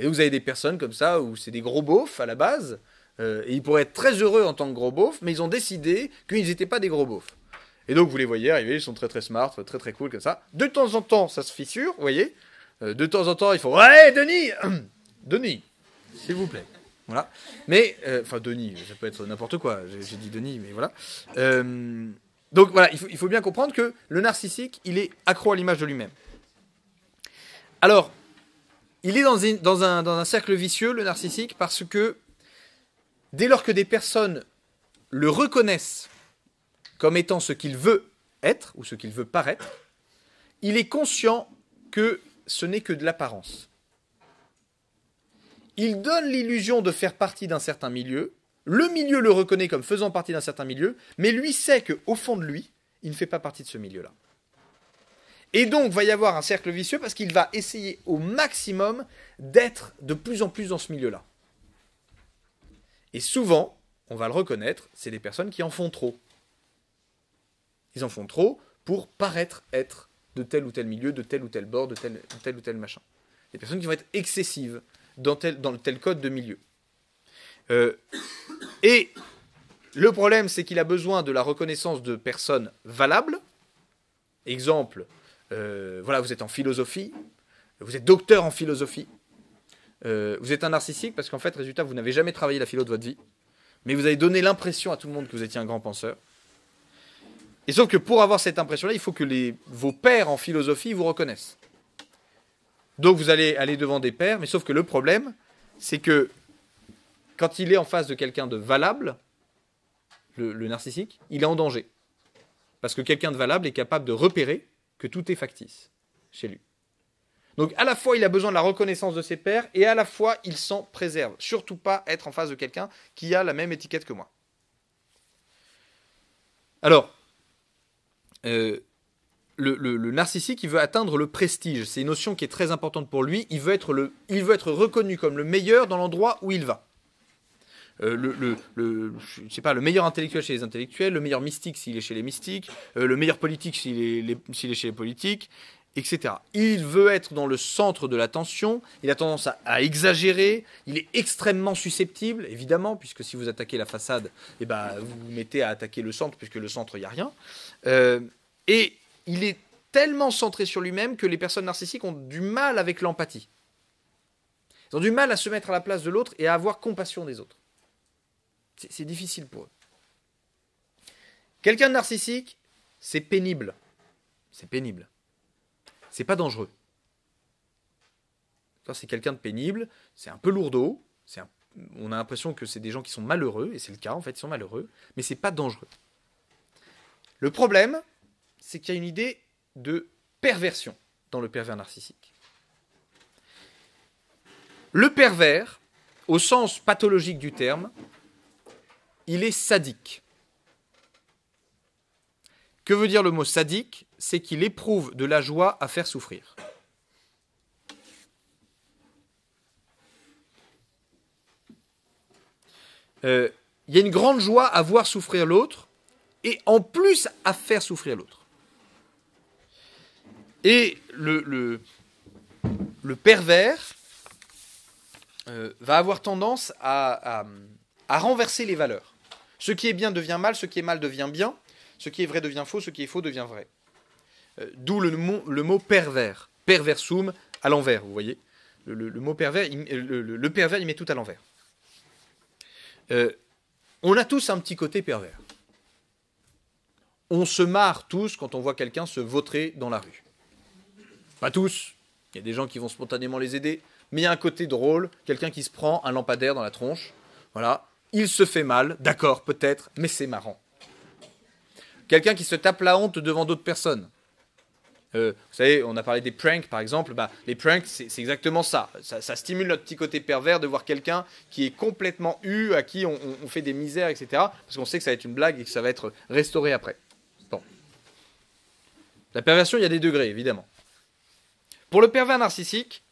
Et vous avez des personnes comme ça où c'est des gros beaufs à la base, et ils pourraient être très heureux en tant que gros beaufs, mais ils ont décidé qu'ils n'étaient pas des gros beaufs. Et donc vous les voyez arriver, ils sont très très smart, très très cool comme ça. De temps en temps, ça se fissure, vous voyez. Euh, de temps en temps, il faut. ouais Denis, [clears throat] Denis, s'il vous plaît. Voilà. Mais euh, enfin Denis, ça peut être n'importe quoi. J'ai dit Denis, mais voilà. Euh, donc voilà, il faut, bien comprendre que le narcissique, il est accro à l'image de lui-même. Alors, il est dans, un, cercle vicieux, le narcissique, parce que dès lors que des personnes le reconnaissent comme étant ce qu'il veut être ou ce qu'il veut paraître, il est conscient que ce n'est que de l'apparence. Il donne l'illusion de faire partie d'un certain milieu, le milieu le reconnaît comme faisant partie d'un certain milieu, mais lui sait qu'au fond de lui, il ne fait pas partie de ce milieu-là. Et donc va y avoir un cercle vicieux parce qu'il va essayer au maximum d'être de plus en plus dans ce milieu-là. Et souvent, on va le reconnaître, c'est des personnes qui en font trop. Ils en font trop pour paraître être de tel ou tel milieu, de tel ou tel bord, de tel, ou tel machin. Des personnes qui vont être excessives dans, tel, dans tel code de milieu. Euh, et le problème, c'est qu'il a besoin de la reconnaissance de personnes valables. Exemple, euh, voilà, vous êtes en philosophie, vous êtes docteur en philosophie, euh, vous êtes un narcissique parce qu'en fait, résultat, vous n'avez jamais travaillé la philo de votre vie, mais vous avez donné l'impression à tout le monde que vous étiez un grand penseur. Et sauf que pour avoir cette impression-là, il faut que vos pères en philosophie vous reconnaissent. Donc vous allez aller devant des pères, mais sauf que le problème, c'est que quand il est en face de quelqu'un de valable, le, narcissique, il est en danger. Parce que quelqu'un de valable est capable de repérer que tout est factice chez lui. Donc à la fois il a besoin de la reconnaissance de ses pères. et à la fois il s'en préserve. Surtout pas être en face de quelqu'un qui a la même étiquette que moi. Alors, euh, le, narcissique, il veut atteindre le prestige. C'est une notion qui est très importante pour lui. Il veut être, il veut être reconnu comme le meilleur dans l'endroit où il va. Euh, le, sais pas, le meilleur intellectuel chez les intellectuels, le meilleur mystique s'il est chez les mystiques, euh, le meilleur politique s'il est, chez les politiques, etc. Il veut être dans le centre de l'attention, il a tendance à, exagérer, il est extrêmement susceptible, évidemment, puisque si vous attaquez la façade, eh ben, vous vous mettez à attaquer le centre, puisque le centre, il n'y a rien. Euh, et il est tellement centré sur lui-même que les personnes narcissiques ont du mal avec l'empathie. Ils ont du mal à se mettre à la place de l'autre et à avoir compassion des autres. C'est difficile pour eux. Quelqu'un de narcissique, c'est pénible. C'est pénible c'est pas dangereux. C'est quelqu'un de pénible, c'est un peu lourdeau, c'est on a l'impression que c'est des gens qui sont malheureux, et c'est le cas en fait, ils sont malheureux, mais c'est pas dangereux. Le problème, c'est qu'il y a une idée de perversion dans le pervers narcissique. Le pervers, au sens pathologique du terme, il est sadique. Que veut dire le mot sadique c'est qu'il éprouve de la joie à faire souffrir. Euh, il y a une grande joie à voir souffrir l'autre et en plus à faire souffrir l'autre. Et le, pervers euh, va avoir tendance à renverser les valeurs. Ce qui est bien devient mal, ce qui est mal devient bien, ce qui est vrai devient faux, ce qui est faux devient vrai. Euh, d'où le, mot pervers, perversum à l'envers, vous voyez. Le, mot pervers, euh, le, pervers, il met tout à l'envers. Euh, on a tous un petit côté pervers. On se marre tous quand on voit quelqu'un se vautrer dans la rue. Pas tous, il y a des gens qui vont spontanément les aider, mais il y a un côté drôle, quelqu'un qui se prend un lampadaire dans la tronche, voilà, il se fait mal, d'accord, peut-être, mais c'est marrant. Quelqu'un qui se tape la honte devant d'autres personnes, euh, vous savez, on a parlé des pranks par exemple. Bah, les pranks, c'est exactement ça. ça. stimule notre petit côté pervers de voir quelqu'un qui est complètement eu, à qui on, fait des misères, etc. Parce qu'on sait que ça va être une blague et que ça va être restauré après. Bon. La perversion, il y a des degrés, évidemment. Pour le pervers narcissique,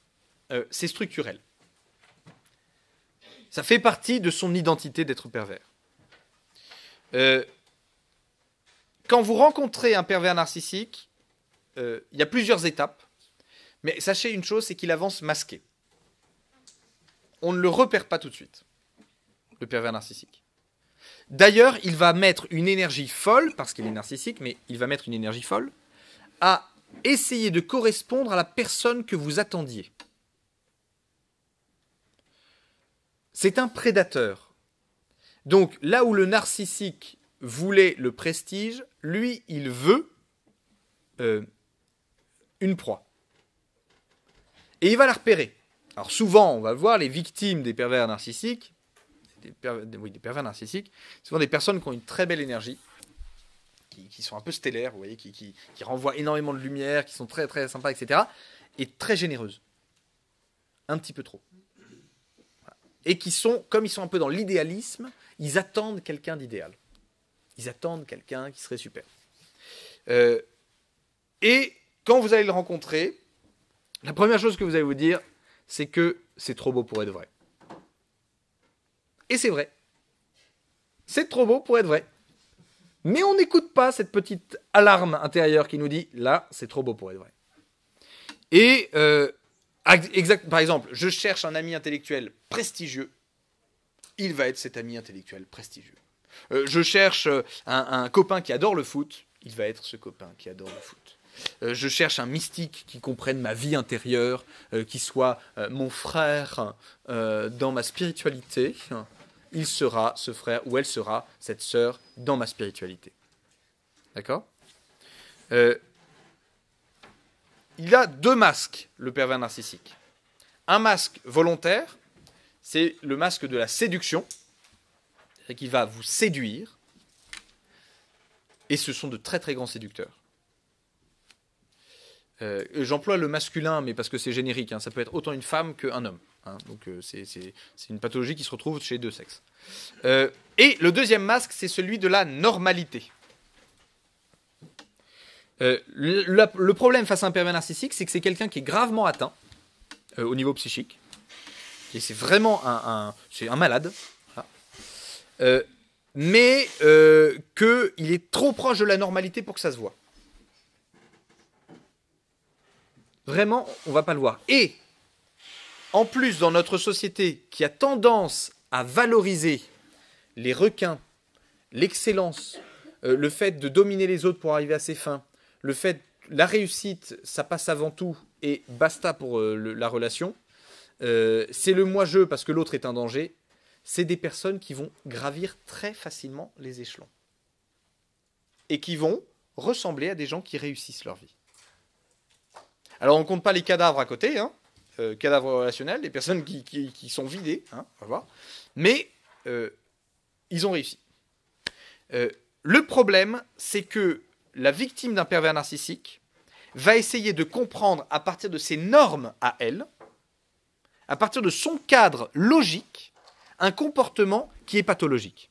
euh, c'est structurel. Ça fait partie de son identité d'être pervers. Euh, quand vous rencontrez un pervers narcissique, euh, il y a plusieurs étapes, mais sachez une chose, c'est qu'il avance masqué. On ne le repère pas tout de suite, le pervers narcissique. D'ailleurs, il va mettre une énergie folle, parce qu'il est narcissique, mais il va mettre une énergie folle, à essayer de correspondre à la personne que vous attendiez. C'est un prédateur. Donc là où le narcissique voulait le prestige, lui, il veut euh, une proie. Et il va la repérer. Alors souvent, on va voir, les victimes des pervers narcissiques, des pervers, oui, des pervers narcissiques, souvent des personnes qui ont une très belle énergie, qui, sont un peu stellaires, vous voyez, qui, renvoient énormément de lumière, qui sont très très sympas, etc. Et très généreuses. Un petit peu trop. Et qui sont, comme ils sont un peu dans l'idéalisme, ils attendent quelqu'un d'idéal. Ils attendent quelqu'un qui serait super. Euh, et quand vous allez le rencontrer, la première chose que vous allez vous dire, c'est que c'est trop beau pour être vrai. Et c'est vrai. C'est trop beau pour être vrai. Mais on n'écoute pas cette petite alarme intérieure qui nous dit là, c'est trop beau pour être vrai. Et euh, par exemple, je cherche un ami intellectuel prestigieux. Il va être cet ami intellectuel prestigieux. Euh, je cherche euh, un copain qui adore le foot. Il va être ce copain qui adore le foot. Euh, je cherche un mystique qui comprenne ma vie intérieure, euh, qui soit euh, mon frère dans ma spiritualité. Il sera ce frère ou elle sera cette sœur dans ma spiritualité. D'accord Il a deux masques, le pervers narcissique. Un masque volontaire, c'est le masque de la séduction, qui va vous séduire. Et ce sont de très très grands séducteurs. Euh, j'emploie le masculin, mais parce que c'est générique. Hein. ça peut être autant une femme qu'un homme. Hein. donc euh, c'est une pathologie qui se retrouve chez deux sexes. Euh, et le deuxième masque, c'est celui de la normalité. Le, problème face à un pervers narcissique, c'est que c'est quelqu'un qui est gravement atteint au niveau psychique. Et c'est vraiment un, un malade. mais qu'il est trop proche de la normalité pour que ça se voit. Vraiment, on va pas le voir. Et en plus, dans notre société qui a tendance à valoriser les requins, l'excellence, euh, le fait de dominer les autres pour arriver à ses fins, le fait la réussite, ça passe avant tout et basta pour euh, la relation. Euh, c'est le moi jeu parce que l'autre est un danger. C'est des personnes qui vont gravir très facilement les échelons et qui vont ressembler à des gens qui réussissent leur vie. Alors on compte pas les cadavres à côté, hein. euh, cadavres relationnels, les personnes qui, sont vidées, hein, Mais euh, ils ont réussi. Euh, le problème, c'est que la victime d'un pervers narcissique va essayer de comprendre à partir de ses normes à elle, à partir de son cadre logique, un comportement qui est pathologique.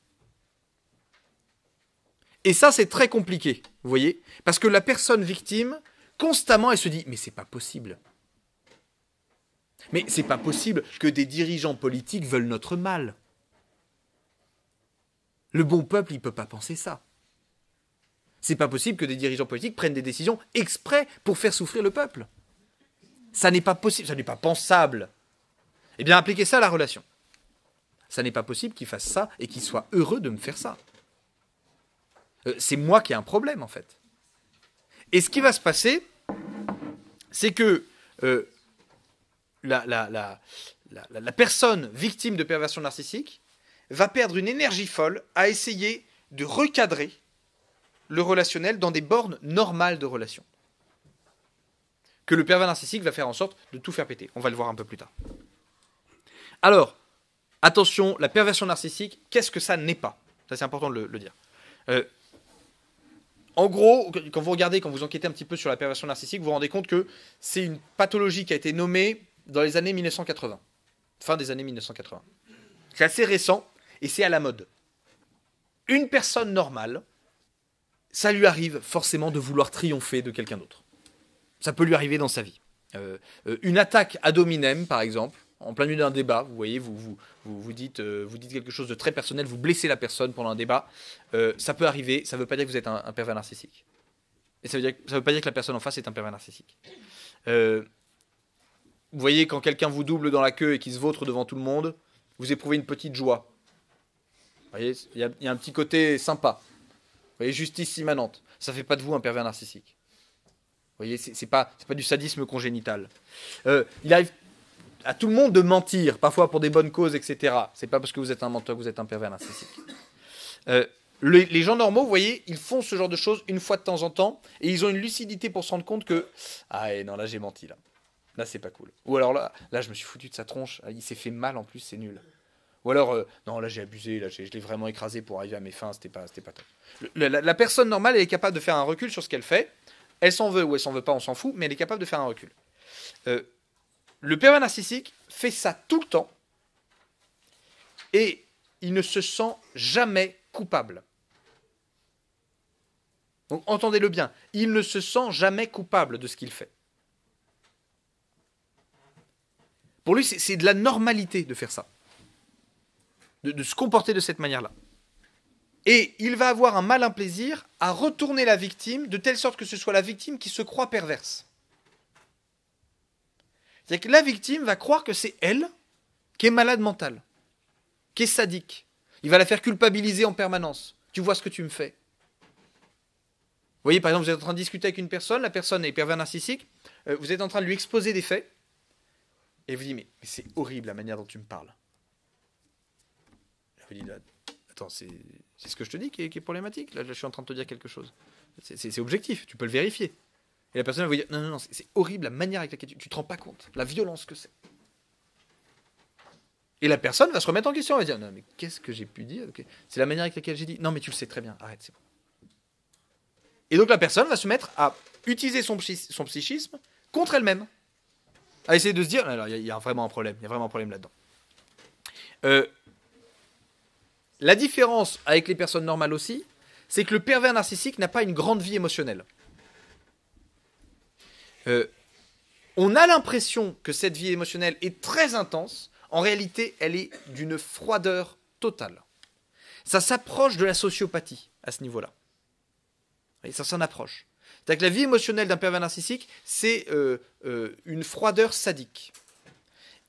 Et ça, c'est très compliqué, vous voyez, parce que la personne victime constamment elle se dit mais c'est pas possible. Mais c'est pas possible que des dirigeants politiques veulent notre mal. Le bon peuple, il peut pas penser ça. C'est pas possible que des dirigeants politiques prennent des décisions exprès pour faire souffrir le peuple. Ça n'est pas possible, ça n'est pas pensable. Eh bien, appliquez ça à la relation. Ça n'est pas possible qu'ils fassent ça et qu'ils soient heureux de me faire ça. Euh, c'est moi qui ai un problème, en fait. Et ce qui va se passer, c'est que euh, la, personne victime de perversion narcissique va perdre une énergie folle à essayer de recadrer le relationnel dans des bornes normales de relation. Que le pervers narcissique va faire en sorte de tout faire péter. On va le voir un peu plus tard. Alors, attention, la perversion narcissique, qu'est-ce que ça n'est pas Ça, c'est important de le, dire. Euh, en gros, quand vous regardez, quand vous enquêtez un petit peu sur la perversion narcissique, vous vous rendez compte que c'est une pathologie qui a été nommée dans les années 1980, fin des années 1980. C'est assez récent et c'est à la mode. Une personne normale, ça lui arrive forcément de vouloir triompher de quelqu'un d'autre. Ça peut lui arriver dans sa vie. Euh, euh, une attaque ad hominem, par exemple, en plein milieu d'un débat, vous voyez, vous, vous, vous, vous dites, euh, vous dites quelque chose de très personnel, vous blessez la personne pendant un débat, euh, ça peut arriver, ça ne veut pas dire que vous êtes un, pervers narcissique. Et ça ne veut, veut, pas dire que la personne en face est un pervers narcissique. Euh, vous voyez, quand quelqu'un vous double dans la queue et qui se vautre devant tout le monde, vous éprouvez une petite joie. Vous voyez, il y, a un petit côté sympa. Vous voyez, justice immanente. Ça ne fait pas de vous un pervers narcissique. Vous voyez, ce n'est pas, pas du sadisme congénital. il arrive à tout le monde de mentir, parfois pour des bonnes causes, etc. C'est pas parce que vous êtes un menteur que vous êtes un pervers narcissique. Euh, les, gens normaux, vous voyez, ils font ce genre de choses une fois de temps en temps et ils ont une lucidité pour se rendre compte que ah non là j'ai menti là, là c'est pas cool. Ou alors là, là je me suis foutu de sa tronche, ah, il s'est fait mal en plus, c'est nul. Ou alors, euh, non, là j'ai abusé, là je l'ai vraiment écrasé pour arriver à mes fins, c'était pas, pas top. la, personne normale, elle est capable de faire un recul sur ce qu'elle fait. Elle s'en veut ou elle s'en veut pas, on s'en fout, mais elle est capable de faire un recul. Euh, le pervers narcissique fait ça tout le temps et il ne se sent jamais coupable. Donc entendez-le bien, il ne se sent jamais coupable de ce qu'il fait. Pour lui, c'est de la normalité de faire ça, de se comporter de cette manière-là. Et il va avoir un malin plaisir à retourner la victime de telle sorte que ce soit la victime qui se croit perverse. C'est que la victime va croire que c'est elle qui est malade mentale, qui est sadique. Il va la faire culpabiliser en permanence. Tu vois ce que tu me fais. Vous voyez, par exemple, vous êtes en train de discuter avec une personne, la personne est pervers narcissique, euh, vous êtes en train de lui exposer des faits, et vous dites, mais, c'est horrible la manière dont tu me parles. Elle vous dit, attends, c'est ce que je te dis qui est, problématique, là, je suis en train de te dire quelque chose. C'est objectif, tu peux le vérifier. Et la personne va vous dire non, non, non, c'est horrible la manière avec laquelle tu, te rends pas compte, la violence que c'est. Et la personne va se remettre en question, elle va dire non, mais qu'est-ce que j'ai pu dire C'est la manière avec laquelle j'ai dit non, mais tu le sais très bien, arrête, c'est bon. Et donc la personne va se mettre à utiliser son, psychisme contre elle-même, à essayer de se dire alors il y, a vraiment un problème, il y a vraiment un problème là-dedans. Euh, la différence avec les personnes normales aussi, c'est que le pervers narcissique n'a pas une grande vie émotionnelle. Euh, on a l'impression que cette vie émotionnelle est très intense. En réalité, elle est d'une froideur totale. Ça s'approche de la sociopathie à ce niveau-là. ça s'en approche. C'est-à-dire que la vie émotionnelle d'un pervers narcissique, c'est euh, euh, une froideur sadique.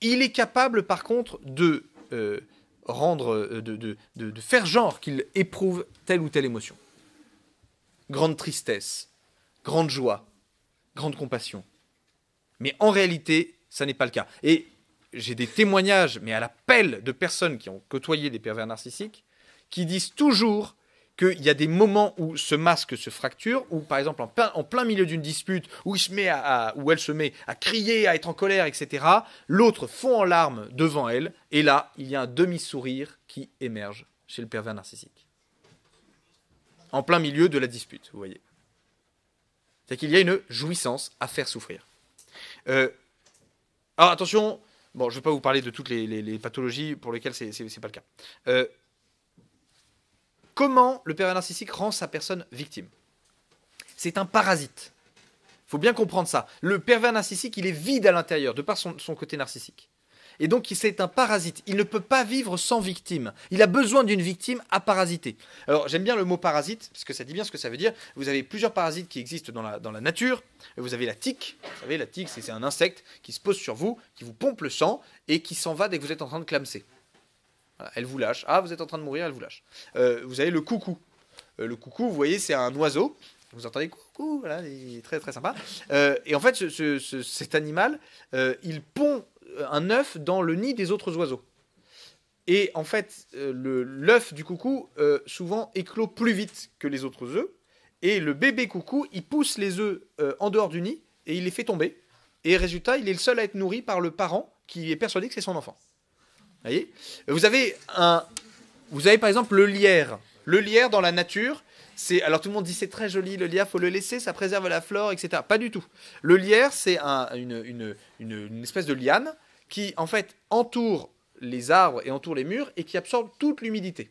Il est capable, par contre, de rendre, de, faire genre qu'il éprouve telle ou telle émotion. Grande tristesse, grande joie, grande compassion. Mais en réalité, ça n'est pas le cas. Et j'ai des témoignages, mais à la pelle, de personnes qui ont côtoyé des pervers narcissiques, qui disent toujours qu'il y a des moments où ce masque se fracture, ou par exemple en plein, milieu d'une dispute, où, il se met à, où elle se met à crier, à être en colère, etc., l'autre fond en larmes devant elle, et là, il y a un demi-sourire qui émerge chez le pervers narcissique. En plein milieu de la dispute, vous voyez. C'est qu'il y a une jouissance à faire souffrir. Euh, alors attention, bon, je ne vais pas vous parler de toutes les, pathologies pour lesquelles ce n'est pas le cas. Euh, comment le pervers narcissique rend sa personne victime C'est un parasite. Il faut bien comprendre ça. Le pervers narcissique, il est vide à l'intérieur, de par son côté narcissique et donc c'est un parasite. Il ne peut pas vivre sans victime. Il a besoin d'une victime à parasiter. Alors j'aime bien le mot parasite, parce que ça dit bien ce que ça veut dire. Vous avez plusieurs parasites qui existent dans la, dans la nature. Vous avez la tique, vous savez, la tique c'est un insecte qui se pose sur vous, qui vous pompe le sang, et qui s'en va dès que vous êtes en train de clamser. Elle vous lâche. Ah, vous êtes en train de mourir, elle vous lâche. Euh, vous avez le coucou. Euh, le coucou, vous voyez, c'est un oiseau vous entendez coucou, voilà, il est très très sympa. Euh, et en fait, cet animal, il pond euh, un œuf dans le nid des autres oiseaux. Et en fait, euh, le l'œuf du coucou euh, souvent éclot plus vite que les autres œufs. Et le bébé coucou, il pousse les œufs en dehors du nid et il les fait tomber. Et résultat, il est le seul à être nourri par le parent qui est persuadé que c'est son enfant. Vous Vous avez un, vous avez par exemple le lierre. Le lierre dans la nature, c'est alors tout le monde dit c'est très joli le lierre, faut le laisser, ça préserve la flore, etc. Pas du tout. Le lierre, c'est une espèce de liane qui en fait entoure les arbres et entoure les murs et qui absorbe toute l'humidité.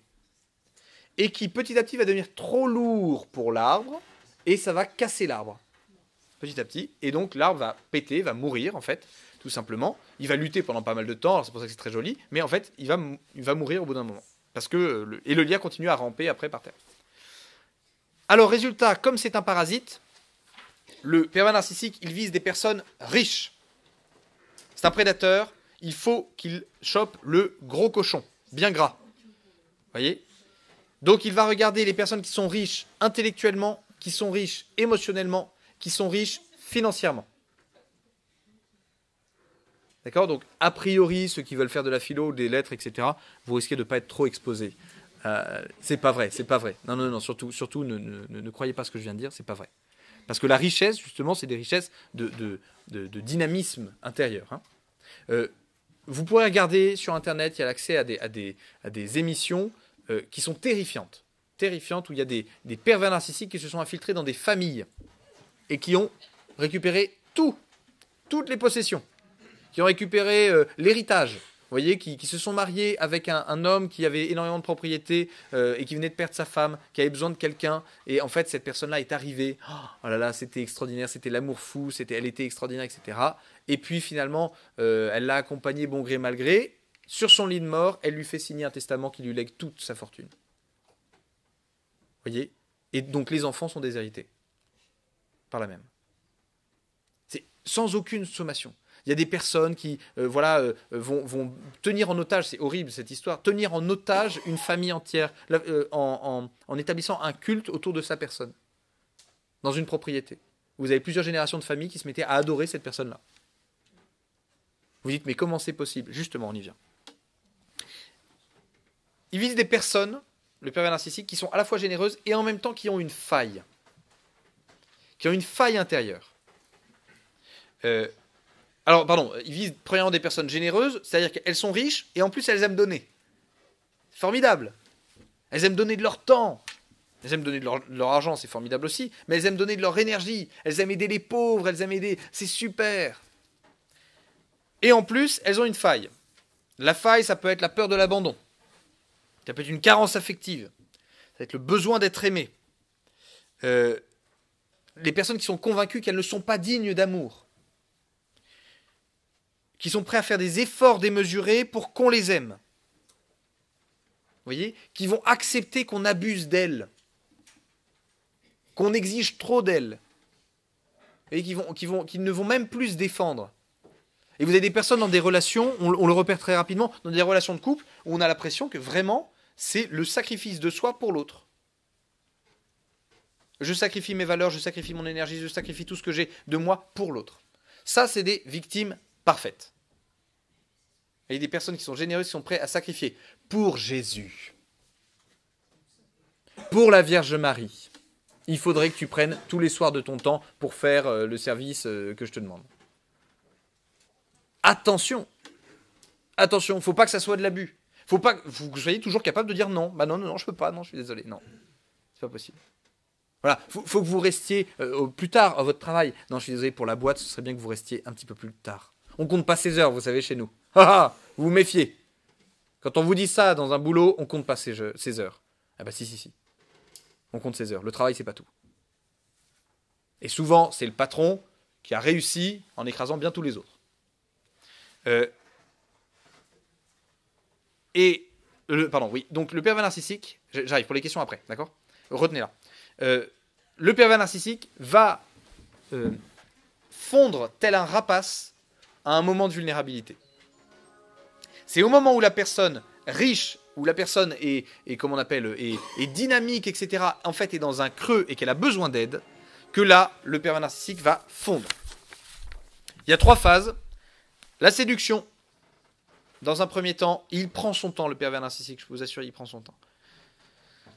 Et qui petit à petit va devenir trop lourd pour l'arbre et ça va casser l'arbre. Petit à petit. Et donc l'arbre va péter, va mourir en fait, tout simplement. Il va lutter pendant pas mal de temps, c'est pour ça que c'est très joli, mais en fait il va, il va mourir au bout d'un moment. Parce que et le lierre continue à ramper après par terre. Alors résultat, comme c'est un parasite, le pervers narcissique, il vise des personnes riches c'est un prédateur, il faut qu'il chope le gros cochon, bien gras. Voyez Donc il va regarder les personnes qui sont riches intellectuellement, qui sont riches émotionnellement, qui sont riches financièrement. D'accord Donc, a priori, ceux qui veulent faire de la philo, des lettres, etc., vous risquez de ne pas être trop exposés. Euh, c'est pas vrai, c'est pas vrai. Non, non, non, surtout, surtout ne, ne croyez pas ce que je viens de dire, c'est pas vrai. Parce que la richesse, justement, c'est des richesses de, dynamisme intérieur. Hein. Euh, vous pourrez regarder sur Internet, il y a l'accès à des, à, des, émissions euh, qui sont terrifiantes. Terrifiantes, où il y a des, pervers narcissiques qui se sont infiltrés dans des familles et qui ont récupéré tout, toutes les possessions, qui ont récupéré euh, l'héritage, voyez, qui, se sont mariés avec un, homme qui avait énormément de propriétés euh, et qui venait de perdre sa femme, qui avait besoin de quelqu'un. Et en fait, cette personne-là est arrivée. Oh, oh là là, c'était extraordinaire, c'était l'amour fou, c'était, elle était extraordinaire, etc. Et puis finalement, euh, elle l'a accompagné bon gré mal gré. Sur son lit de mort, elle lui fait signer un testament qui lui lègue toute sa fortune. Voyez Et donc les enfants sont déshérités. Par la même. C'est sans aucune sommation. Il y a des personnes qui euh, voilà, euh, vont, tenir en otage, c'est horrible cette histoire, tenir en otage une famille entière euh, en, établissant un culte autour de sa personne, dans une propriété. Vous avez plusieurs générations de familles qui se mettaient à adorer cette personne-là. Vous dites, mais comment c'est possible Justement, on y vient. Ils vise des personnes, le pervers narcissique, qui sont à la fois généreuses et en même temps qui ont une faille. Qui ont une faille intérieure. Euh, alors, pardon, ils visent premièrement des personnes généreuses, c'est-à-dire qu'elles sont riches et en plus elles aiment donner. Formidable. Elles aiment donner de leur temps. Elles aiment donner de leur, argent, c'est formidable aussi. Mais elles aiment donner de leur énergie. Elles aiment aider les pauvres, elles aiment aider. C'est super. Et en plus, elles ont une faille. La faille, ça peut être la peur de l'abandon. Ça peut être une carence affective. Ça peut être le besoin d'être aimé. Euh, les personnes qui sont convaincues qu'elles ne sont pas dignes d'amour qui sont prêts à faire des efforts démesurés pour qu'on les aime. Vous voyez Qui vont accepter qu'on abuse d'elles, qu'on exige trop d'elles, et qui, vont, qui, vont, ne vont même plus se défendre. Et vous avez des personnes dans des relations, on, le repère très rapidement, dans des relations de couple, où on a l'impression que vraiment, c'est le sacrifice de soi pour l'autre. Je sacrifie mes valeurs, je sacrifie mon énergie, je sacrifie tout ce que j'ai de moi pour l'autre. Ça, c'est des victimes parfaites. Il y a des personnes qui sont généreuses, qui sont prêtes à sacrifier pour Jésus. Pour la Vierge Marie, il faudrait que tu prennes tous les soirs de ton temps pour faire euh, le service euh, que je te demande. Attention Attention, faut pas que ça soit de l'abus. Faut pas que vous soyez toujours capable de dire non. Bah non, non, non, je peux pas, non, je suis désolé. Non, c'est pas possible. Voilà, faut, faut que vous restiez euh, plus tard à votre travail. Non, je suis désolé pour la boîte, ce serait bien que vous restiez un petit peu plus tard. On compte pas ses heures, vous savez, chez nous. [laughs] Ah, ah, vous vous méfiez. Quand on vous dit ça dans un boulot, on compte pas euh, ses, heures. Ah bah si, si, si. On compte ses heures. Le travail, c'est pas tout. Et souvent, c'est le patron qui a réussi en écrasant bien tous les autres. Euh, et le, pardon, oui. Donc le pervers narcissique, j'arrive pour les questions après, d'accord retenez là. Euh, le pervers narcissique va fondre tel un rapace à un moment de vulnérabilité. C'est au moment où la personne riche, où la personne est, on appelle, et dynamique, etc., en fait est dans un creux et qu'elle a besoin d'aide, que là, le pervers narcissique va fondre. Il y a trois phases. La séduction. Dans un premier temps, il prend son temps, le pervers narcissique, je vous assure, il prend son temps.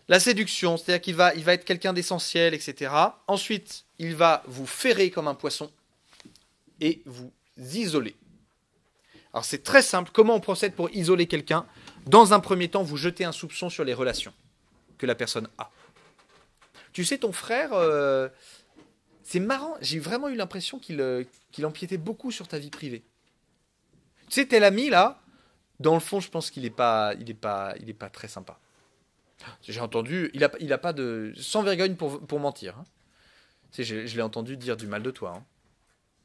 La séduction, c'est-à-dire qu'il va, il va être quelqu'un d'essentiel, etc. Ensuite, il va vous ferrer comme un poisson et vous isoler. Alors c'est très simple. Comment on procède pour isoler quelqu'un Dans un premier temps, vous jetez un soupçon sur les relations que la personne a. Tu sais, ton frère, euh, c'est marrant. J'ai vraiment eu l'impression euh, qu'il empiétait beaucoup sur ta vie privée. Tu sais, tel ami là, dans le fond, je pense qu'il n'est pas, il pas, il pas très sympa. J'ai entendu, il n'a il a pas de sans vergogne pour, mentir. Hein. Je, l'ai entendu dire du mal de toi. Hein.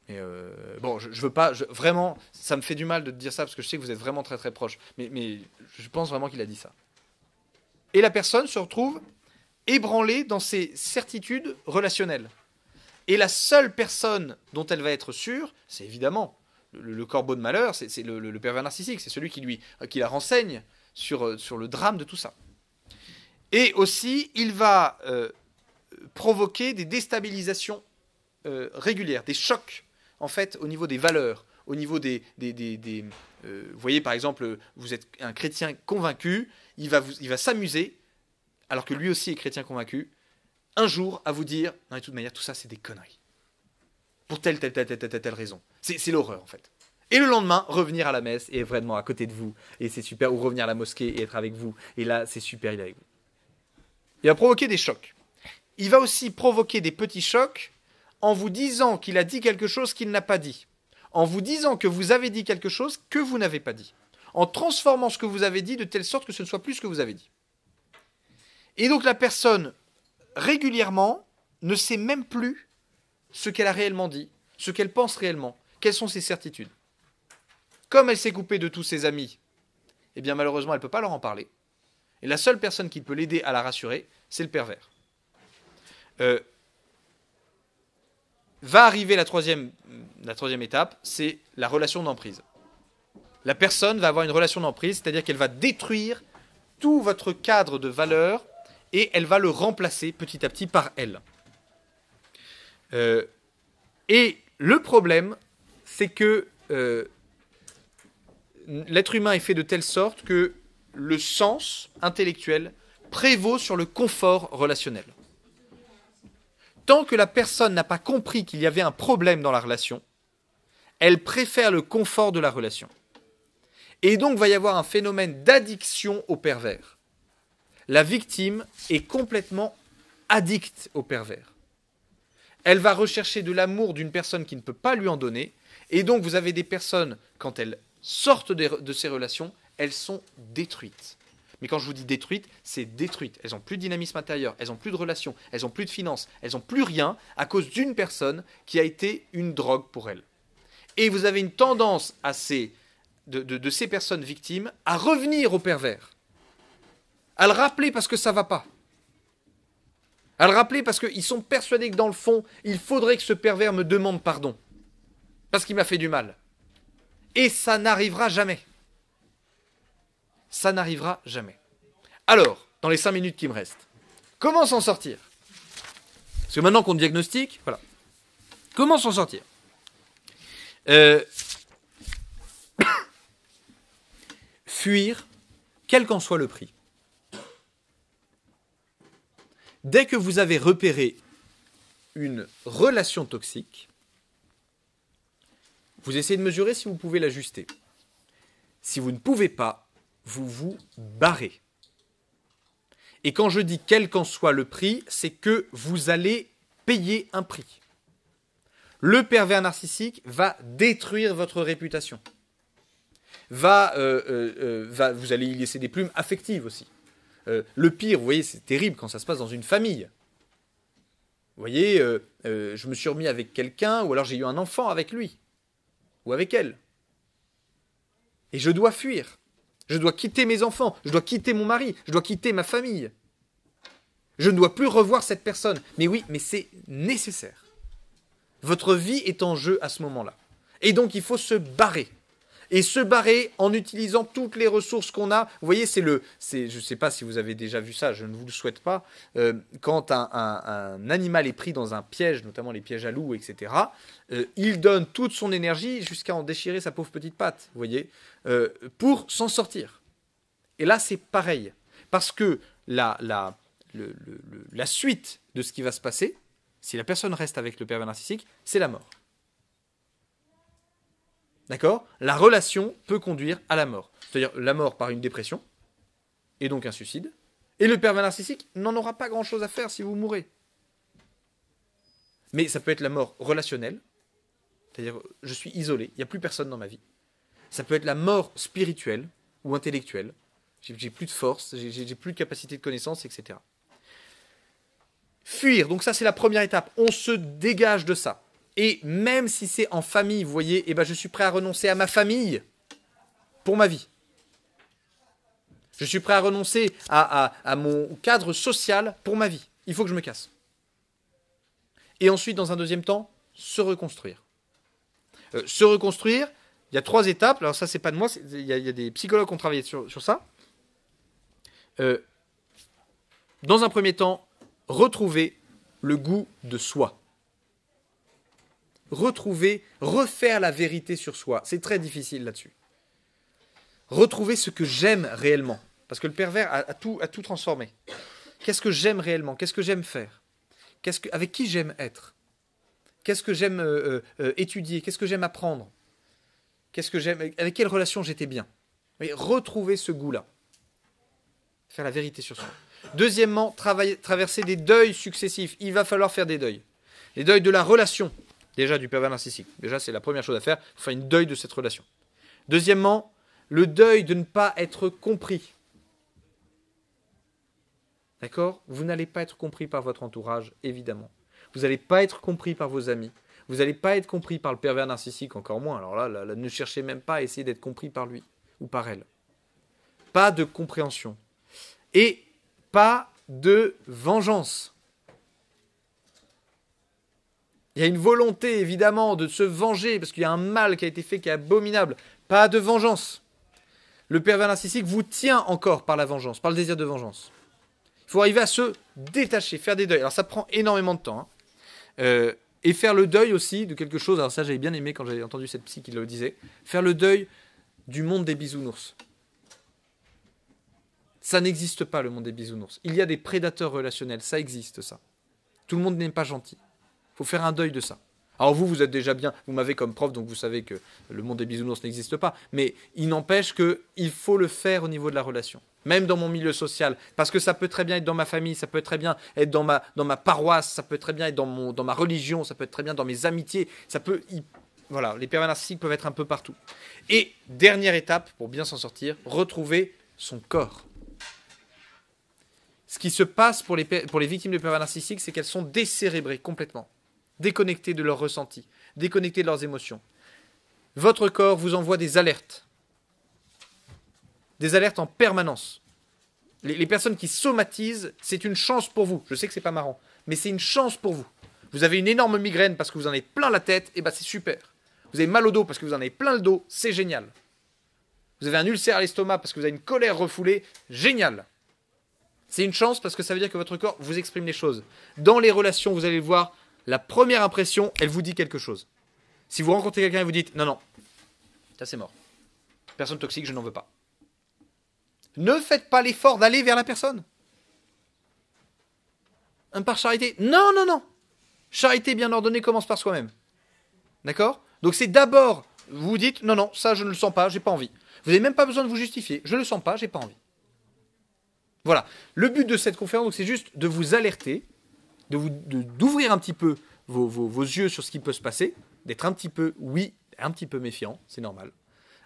Mais euh, bon, je, veux pas, vraiment, ça me fait du mal de te dire ça parce que je sais que vous êtes vraiment très très proche. Mais, je pense vraiment qu'il a dit ça. Et la personne se retrouve ébranlée dans ses certitudes relationnelles. Et la seule personne dont elle va être sûre, c'est évidemment le, corbeau de malheur, c'est le, pervers narcissique, c'est celui qui, lui, qui la renseigne sur, euh, sur le drame de tout ça. Et aussi, il va euh, provoquer des déstabilisations régulières, des chocs en fait, au niveau des valeurs, au niveau des... Euh, vous voyez, par exemple, vous êtes un chrétien convaincu, il va, il va s'amuser, alors que lui aussi est chrétien convaincu, un jour à vous dire, non, de toute manière, tout ça, c'est des conneries. Pour telle, telle, telle, telle, telle, telle raison. C'est l'horreur, en fait. Et le lendemain, revenir à la messe et vraiment à côté de vous. Et c'est super. Ou revenir à la mosquée et être avec vous. Et là, c'est super, il est avec vous. Il va provoquer des chocs. Il va aussi provoquer des petits chocs en vous disant qu'il a dit quelque chose qu'il n'a pas dit, en vous disant que vous avez dit quelque chose que vous n'avez pas dit, en transformant ce que vous avez dit de telle sorte que ce ne soit plus ce que vous avez dit. Et donc la personne, régulièrement, ne sait même plus ce qu'elle a réellement dit, ce qu'elle pense réellement, quelles sont ses certitudes. Comme elle s'est coupée de tous ses amis, eh bien malheureusement elle ne peut pas leur en parler. Et la seule personne qui peut l'aider à la rassurer, c'est le pervers. Euh, va arriver la troisième, la troisième étape, c'est la relation d'emprise. La personne va avoir une relation d'emprise, c'est-à-dire qu'elle va détruire tout votre cadre de valeur et elle va le remplacer petit à petit par elle. Euh, et le problème, c'est que euh, l'être humain est fait de telle sorte que le sens intellectuel prévaut sur le confort relationnel. Tant que la personne n'a pas compris qu'il y avait un problème dans la relation, elle préfère le confort de la relation. Et donc va y avoir un phénomène d'addiction au pervers. La victime est complètement addicte au pervers. Elle va rechercher de l'amour d'une personne qui ne peut pas lui en donner. Et donc vous avez des personnes, quand elles sortent de ces relations, elles sont détruites. Mais quand je vous dis détruite, c'est détruite. Elles n'ont plus de dynamisme intérieur, elles n'ont plus de relations, elles n'ont plus de finances, elles n'ont plus rien à cause d'une personne qui a été une drogue pour elles. Et vous avez une tendance de, ces personnes victimes à revenir au pervers, à le rappeler parce que ça va pas. À le rappeler parce qu'ils sont persuadés que dans le fond, il faudrait que ce pervers me demande pardon. Parce qu'il m'a fait du mal. Et ça n'arrivera jamais ça n'arrivera jamais. Alors, dans les cinq minutes qui me restent, comment s'en sortir Parce que maintenant qu'on diagnostique, voilà. Comment s'en sortir euh, [coughs] Fuir, quel qu'en soit le prix. Dès que vous avez repéré une relation toxique, vous essayez de mesurer si vous pouvez l'ajuster. Si vous ne pouvez pas, vous vous barrez. Et quand je dis quel qu'en soit le prix, c'est que vous allez payer un prix. Le pervers narcissique va détruire votre réputation. Va, euh, euh, euh, vous allez y laisser des plumes affectives aussi. le pire, vous voyez, c'est terrible quand ça se passe dans une famille. Vous voyez, je me suis remis avec quelqu'un, ou alors j'ai eu un enfant avec lui, ou avec elle. Et je dois fuir. Je dois quitter mes enfants, je dois quitter mon mari, je dois quitter ma famille. Je ne dois plus revoir cette personne. Mais oui, mais c'est nécessaire. Votre vie est en jeu à ce moment-là. Et donc il faut se barrer. Et se barrer en utilisant toutes les ressources qu'on a. Vous voyez, c'est le, je ne sais pas si vous avez déjà vu ça, je ne vous le souhaite pas. Euh, quand un, animal est pris dans un piège, notamment les pièges à loups, etc., euh, il donne toute son énergie jusqu'à en déchirer sa pauvre petite patte. Vous voyez, euh, pour s'en sortir. Et là, c'est pareil. Parce que la, la, la suite de ce qui va se passer, si la personne reste avec le pervers narcissique, c'est la mort. D'accord La relation peut conduire à la mort. C'est-à-dire la mort par une dépression, et donc un suicide. Et le pervers narcissique n'en aura pas grand-chose à faire si vous mourrez. Mais ça peut être la mort relationnelle, c'est-à-dire je suis isolé, il n'y a plus personne dans ma vie. Ça peut être la mort spirituelle ou intellectuelle. J'ai plus de force, j'ai plus de capacité de connaissance, etc. Fuir, donc ça c'est la première étape. On se dégage de ça. Et même si c'est en famille, vous voyez, eh ben, je suis prêt à renoncer à ma famille pour ma vie. Je suis prêt à renoncer à, mon cadre social pour ma vie. Il faut que je me casse. Et ensuite, dans un deuxième temps, se reconstruire. Euh, se reconstruire, il y a trois étapes. Alors ça, c'est pas de moi. Il y, a des psychologues qui ont travaillé sur, ça. Euh, dans un premier temps, retrouver le goût de soi. Retrouver, refaire la vérité sur soi. C'est très difficile là-dessus. Retrouver ce que j'aime réellement. Parce que le pervers a, tout, tout transformé. Qu'est-ce que j'aime réellement Qu'est-ce que j'aime faire Qu'est-ce que, Avec qui j'aime être Qu'est-ce que j'aime euh, euh, étudier Qu'est-ce que j'aime apprendre Qu'est-ce que j'aime Avec quelle relation j'étais bien Retrouver ce goût-là. Faire la vérité sur soi. Deuxièmement, traverser des deuils successifs. Il va falloir faire des deuils. Les deuils de la relation, déjà du pervers narcissique. Déjà, c'est la première chose à faire. Il faut faire une deuil de cette relation. Deuxièmement, le deuil de ne pas être compris. D'accord Vous n'allez pas être compris par votre entourage, évidemment. Vous n'allez pas être compris par vos amis. Vous n'allez pas être compris par le pervers narcissique, encore moins. Alors là, ne cherchez même pas à essayer d'être compris par lui ou par elle. Pas de compréhension. Et pas de vengeance. Il y a une volonté, évidemment, de se venger, parce qu'il y a un mal qui a été fait qui est abominable. Pas de vengeance. Le pervers narcissique vous tient encore par la vengeance, par le désir de vengeance. Il faut arriver à se détacher, faire des deuils. Alors ça prend énormément de temps. Hein. Euh, et faire le deuil aussi de quelque chose, alors ça j'avais bien aimé quand j'avais entendu cette psy qui le disait, faire le deuil du monde des bisounours. Ça n'existe pas le monde des bisounours. Il y a des prédateurs relationnels, ça existe ça. Tout le monde n'est pas gentil. faut faire un deuil de ça. Alors vous, vous êtes déjà bien, vous m'avez comme prof, donc vous savez que le monde des bisounours n'existe pas. Mais il n'empêche qu'il faut le faire au niveau de la relation même dans mon milieu social, parce que ça peut très bien être dans ma famille, ça peut très bien être dans ma, paroisse, ça peut très bien être dans, ma religion, ça peut être très bien dans mes amitiés, ça peut... Voilà, les pervers narcissiques peuvent être un peu partout. Et dernière étape, pour bien s'en sortir, retrouver son corps. Ce qui se passe pour les, pour les victimes de pervers narcissiques, c'est qu'elles sont décérébrées complètement, déconnectées de leurs ressentis, déconnectées de leurs émotions. Votre corps vous envoie des alertes des alertes en permanence. Les, personnes qui somatisent, c'est une chance pour vous. Je sais que c'est pas marrant, mais c'est une chance pour vous. Vous avez une énorme migraine parce que vous en avez plein la tête, et bah c'est super. Vous avez mal au dos parce que vous en avez plein le dos, c'est génial. Vous avez un ulcère à l'estomac parce que vous avez une colère refoulée, génial. C'est une chance parce que ça veut dire que votre corps vous exprime les choses. Dans les relations, vous allez le voir, la première impression, elle vous dit quelque chose. Si vous rencontrez quelqu'un et vous dites non, non, ça c'est mort. Personne toxique, je n'en veux pas ne faites pas l'effort d'aller vers la personne. Un par charité. Non, non, non. Charité bien ordonnée commence par soi-même. D'accord Donc c'est d'abord, vous dites, non, non, ça je ne le sens pas, j'ai pas envie. Vous n'avez même pas besoin de vous justifier. Je ne le sens pas, j'ai pas envie. Voilà. Le but de cette conférence, c'est juste de vous alerter, de vous d'ouvrir un petit peu vos, yeux sur ce qui peut se passer, d'être un petit peu, oui, un petit peu méfiant, c'est normal,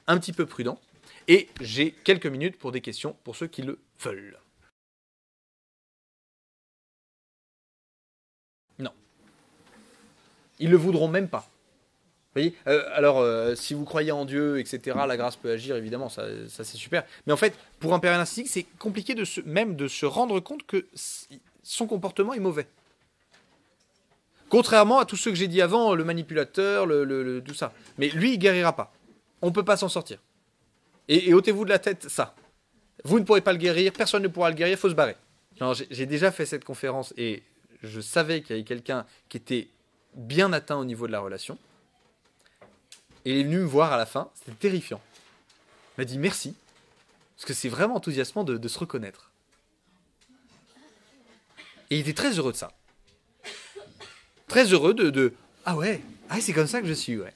un petit peu prudent, et j'ai quelques minutes pour des questions pour ceux qui le veulent. Non. Ils le voudront même pas. Vous voyez euh, alors, euh, si vous croyez en Dieu, etc., la grâce peut agir, évidemment, ça, c'est super. Mais en fait, pour un Père narcissique, c'est compliqué de même de se rendre compte que son comportement est mauvais. Contrairement à tout ce que j'ai dit avant, le manipulateur, le, tout ça. Mais lui, il guérira pas. On ne peut pas s'en sortir. Et, ôtez-vous de la tête ça. Vous ne pourrez pas le guérir, personne ne pourra le guérir, il faut se barrer. J'ai déjà fait cette conférence et je savais qu'il y avait quelqu'un qui était bien atteint au niveau de la relation. Et il est venu me voir à la fin, c'était terrifiant. Il m'a dit merci, parce que c'est vraiment enthousiasmant de, se reconnaître. Et il était très heureux de ça. Très heureux de. de ah ouais, ah, c'est comme ça que je suis, ouais.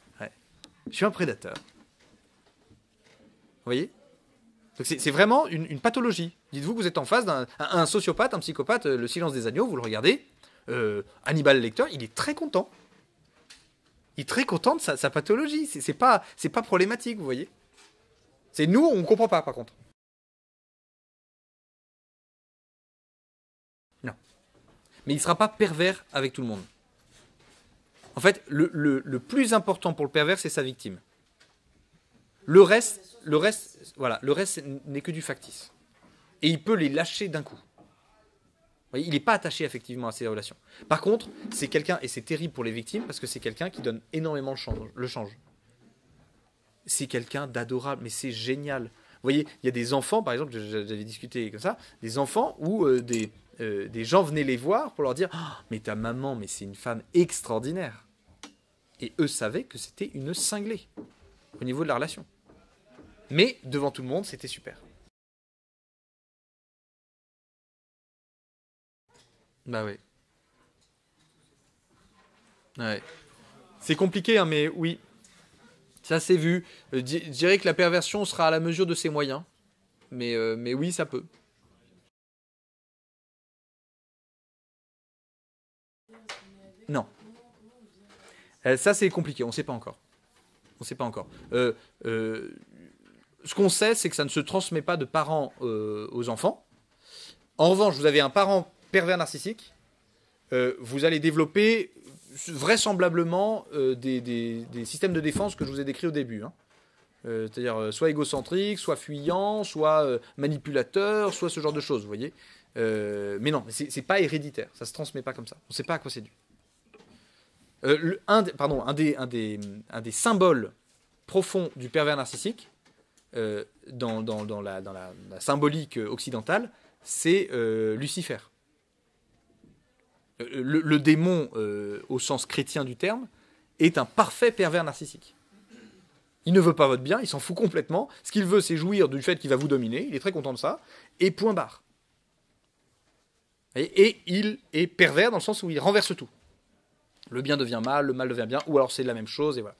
Je suis un prédateur. Vous voyez c'est vraiment une, pathologie. Dites-vous que vous êtes en face d'un sociopathe, un psychopathe, euh, le silence des agneaux, vous le regardez, euh, Hannibal Lecter, il est très content. Il est très content de sa, pathologie. C'est pas, pas problématique, vous voyez. C'est nous, on comprend pas, par contre. Non. Mais il ne sera pas pervers avec tout le monde. En fait, le plus important pour le pervers, c'est sa victime. Le reste, le reste, voilà, le reste n'est que du factice. Et il peut les lâcher d'un coup. Il n'est pas attaché effectivement à ces relations. Par contre, c'est quelqu'un, et c'est terrible pour les victimes, parce que c'est quelqu'un qui donne énormément le change. C'est quelqu'un d'adorable, mais c'est génial. Vous voyez, il y a des enfants, par exemple, j'avais discuté comme ça, des enfants où euh, euh, des, gens venaient les voir pour leur dire ah, Mais ta maman, mais c'est une femme extraordinaire. Et eux savaient que c'était une cinglée au niveau de la relation. Mais devant tout le monde, c'était super. Bah oui. C'est compliqué, hein, mais oui. Ça c'est vu. Euh, je dirais que la perversion sera à la mesure de ses moyens. Mais, euh, mais oui, ça peut. Non. Euh, ça c'est compliqué, on ne sait pas encore. On ne sait pas encore. Euh, ce qu'on sait, c'est que ça ne se transmet pas de parents euh, aux enfants. En revanche, vous avez un parent pervers narcissique, euh, vous allez développer vraisemblablement euh, des, des, systèmes de défense que je vous ai décrits au début. Hein. C'est-à-dire soit égocentrique, soit fuyant, soit manipulateur, soit ce genre de choses, vous voyez. mais non, c'est pas héréditaire, ça se transmet pas comme ça. On ne sait pas à quoi c'est dû. un, pardon, un des, un, des, un des symboles profonds du pervers narcissique, euh, dans, dans, la, dans la, symbolique occidentale, c'est euh, Lucifer. Euh, le, démon, au sens chrétien du terme, est un parfait pervers narcissique. Il ne veut pas votre bien, il s'en fout complètement. Ce qu'il veut, c'est jouir du fait qu'il va vous dominer, il est très content de ça, et point barre. Et, et il est pervers dans le sens où il renverse tout. Le bien devient mal, le mal devient bien, ou alors c'est la même chose, et voilà.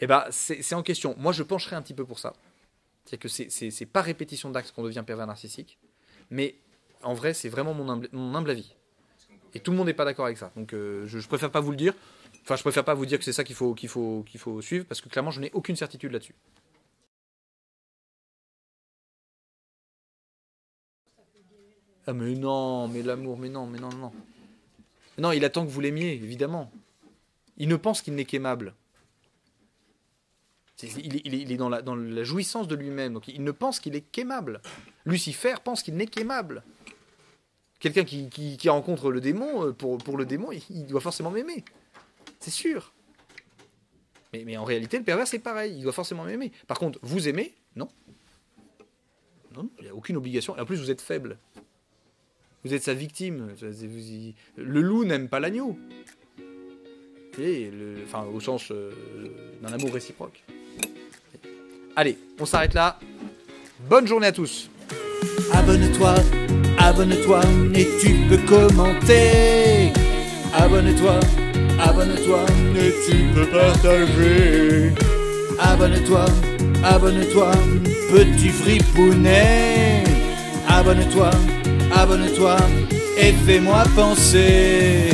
eh ben, c'est en question. Moi, je pencherai un petit peu pour ça. C'est à dire que c'est pas répétition d'actes qu'on devient pervers narcissique, mais en vrai, c'est vraiment mon humble, avis. Et tout le monde n'est pas d'accord avec ça. Donc, euh, je, ne préfère pas vous le dire. Enfin, je préfère pas vous dire que c'est ça qu'il faut, qu'il faut, qu'il faut suivre, parce que clairement, je n'ai aucune certitude là-dessus. Ah mais non, mais l'amour, mais non, mais non, non. Non, il attend que vous l'aimiez, évidemment. Il ne pense qu'il n'est qu'aimable il, est dans la, jouissance de lui-même, donc il ne pense qu'il est qu'aimable. Lucifer pense qu'il n'est qu'aimable. Quelqu'un qui, rencontre le démon, euh, pour, le démon, il, doit forcément m'aimer. C'est sûr. Mais, mais, en réalité, le pervers, c'est pareil. Il doit forcément m'aimer. Par contre, vous aimez Non. Non, il n'y a aucune obligation. Et en plus, vous êtes faible. Vous êtes sa victime. Le loup n'aime pas l'agneau enfin au sens euh, d'un amour réciproque. Allez, on s'arrête là. Bonne journée à tous. Abonne-toi, abonne-toi et tu peux commenter. Abonne-toi, abonne-toi et tu peux partager. Abonne-toi, abonne-toi, petit fripounet. Abonne-toi, abonne-toi et fais-moi penser.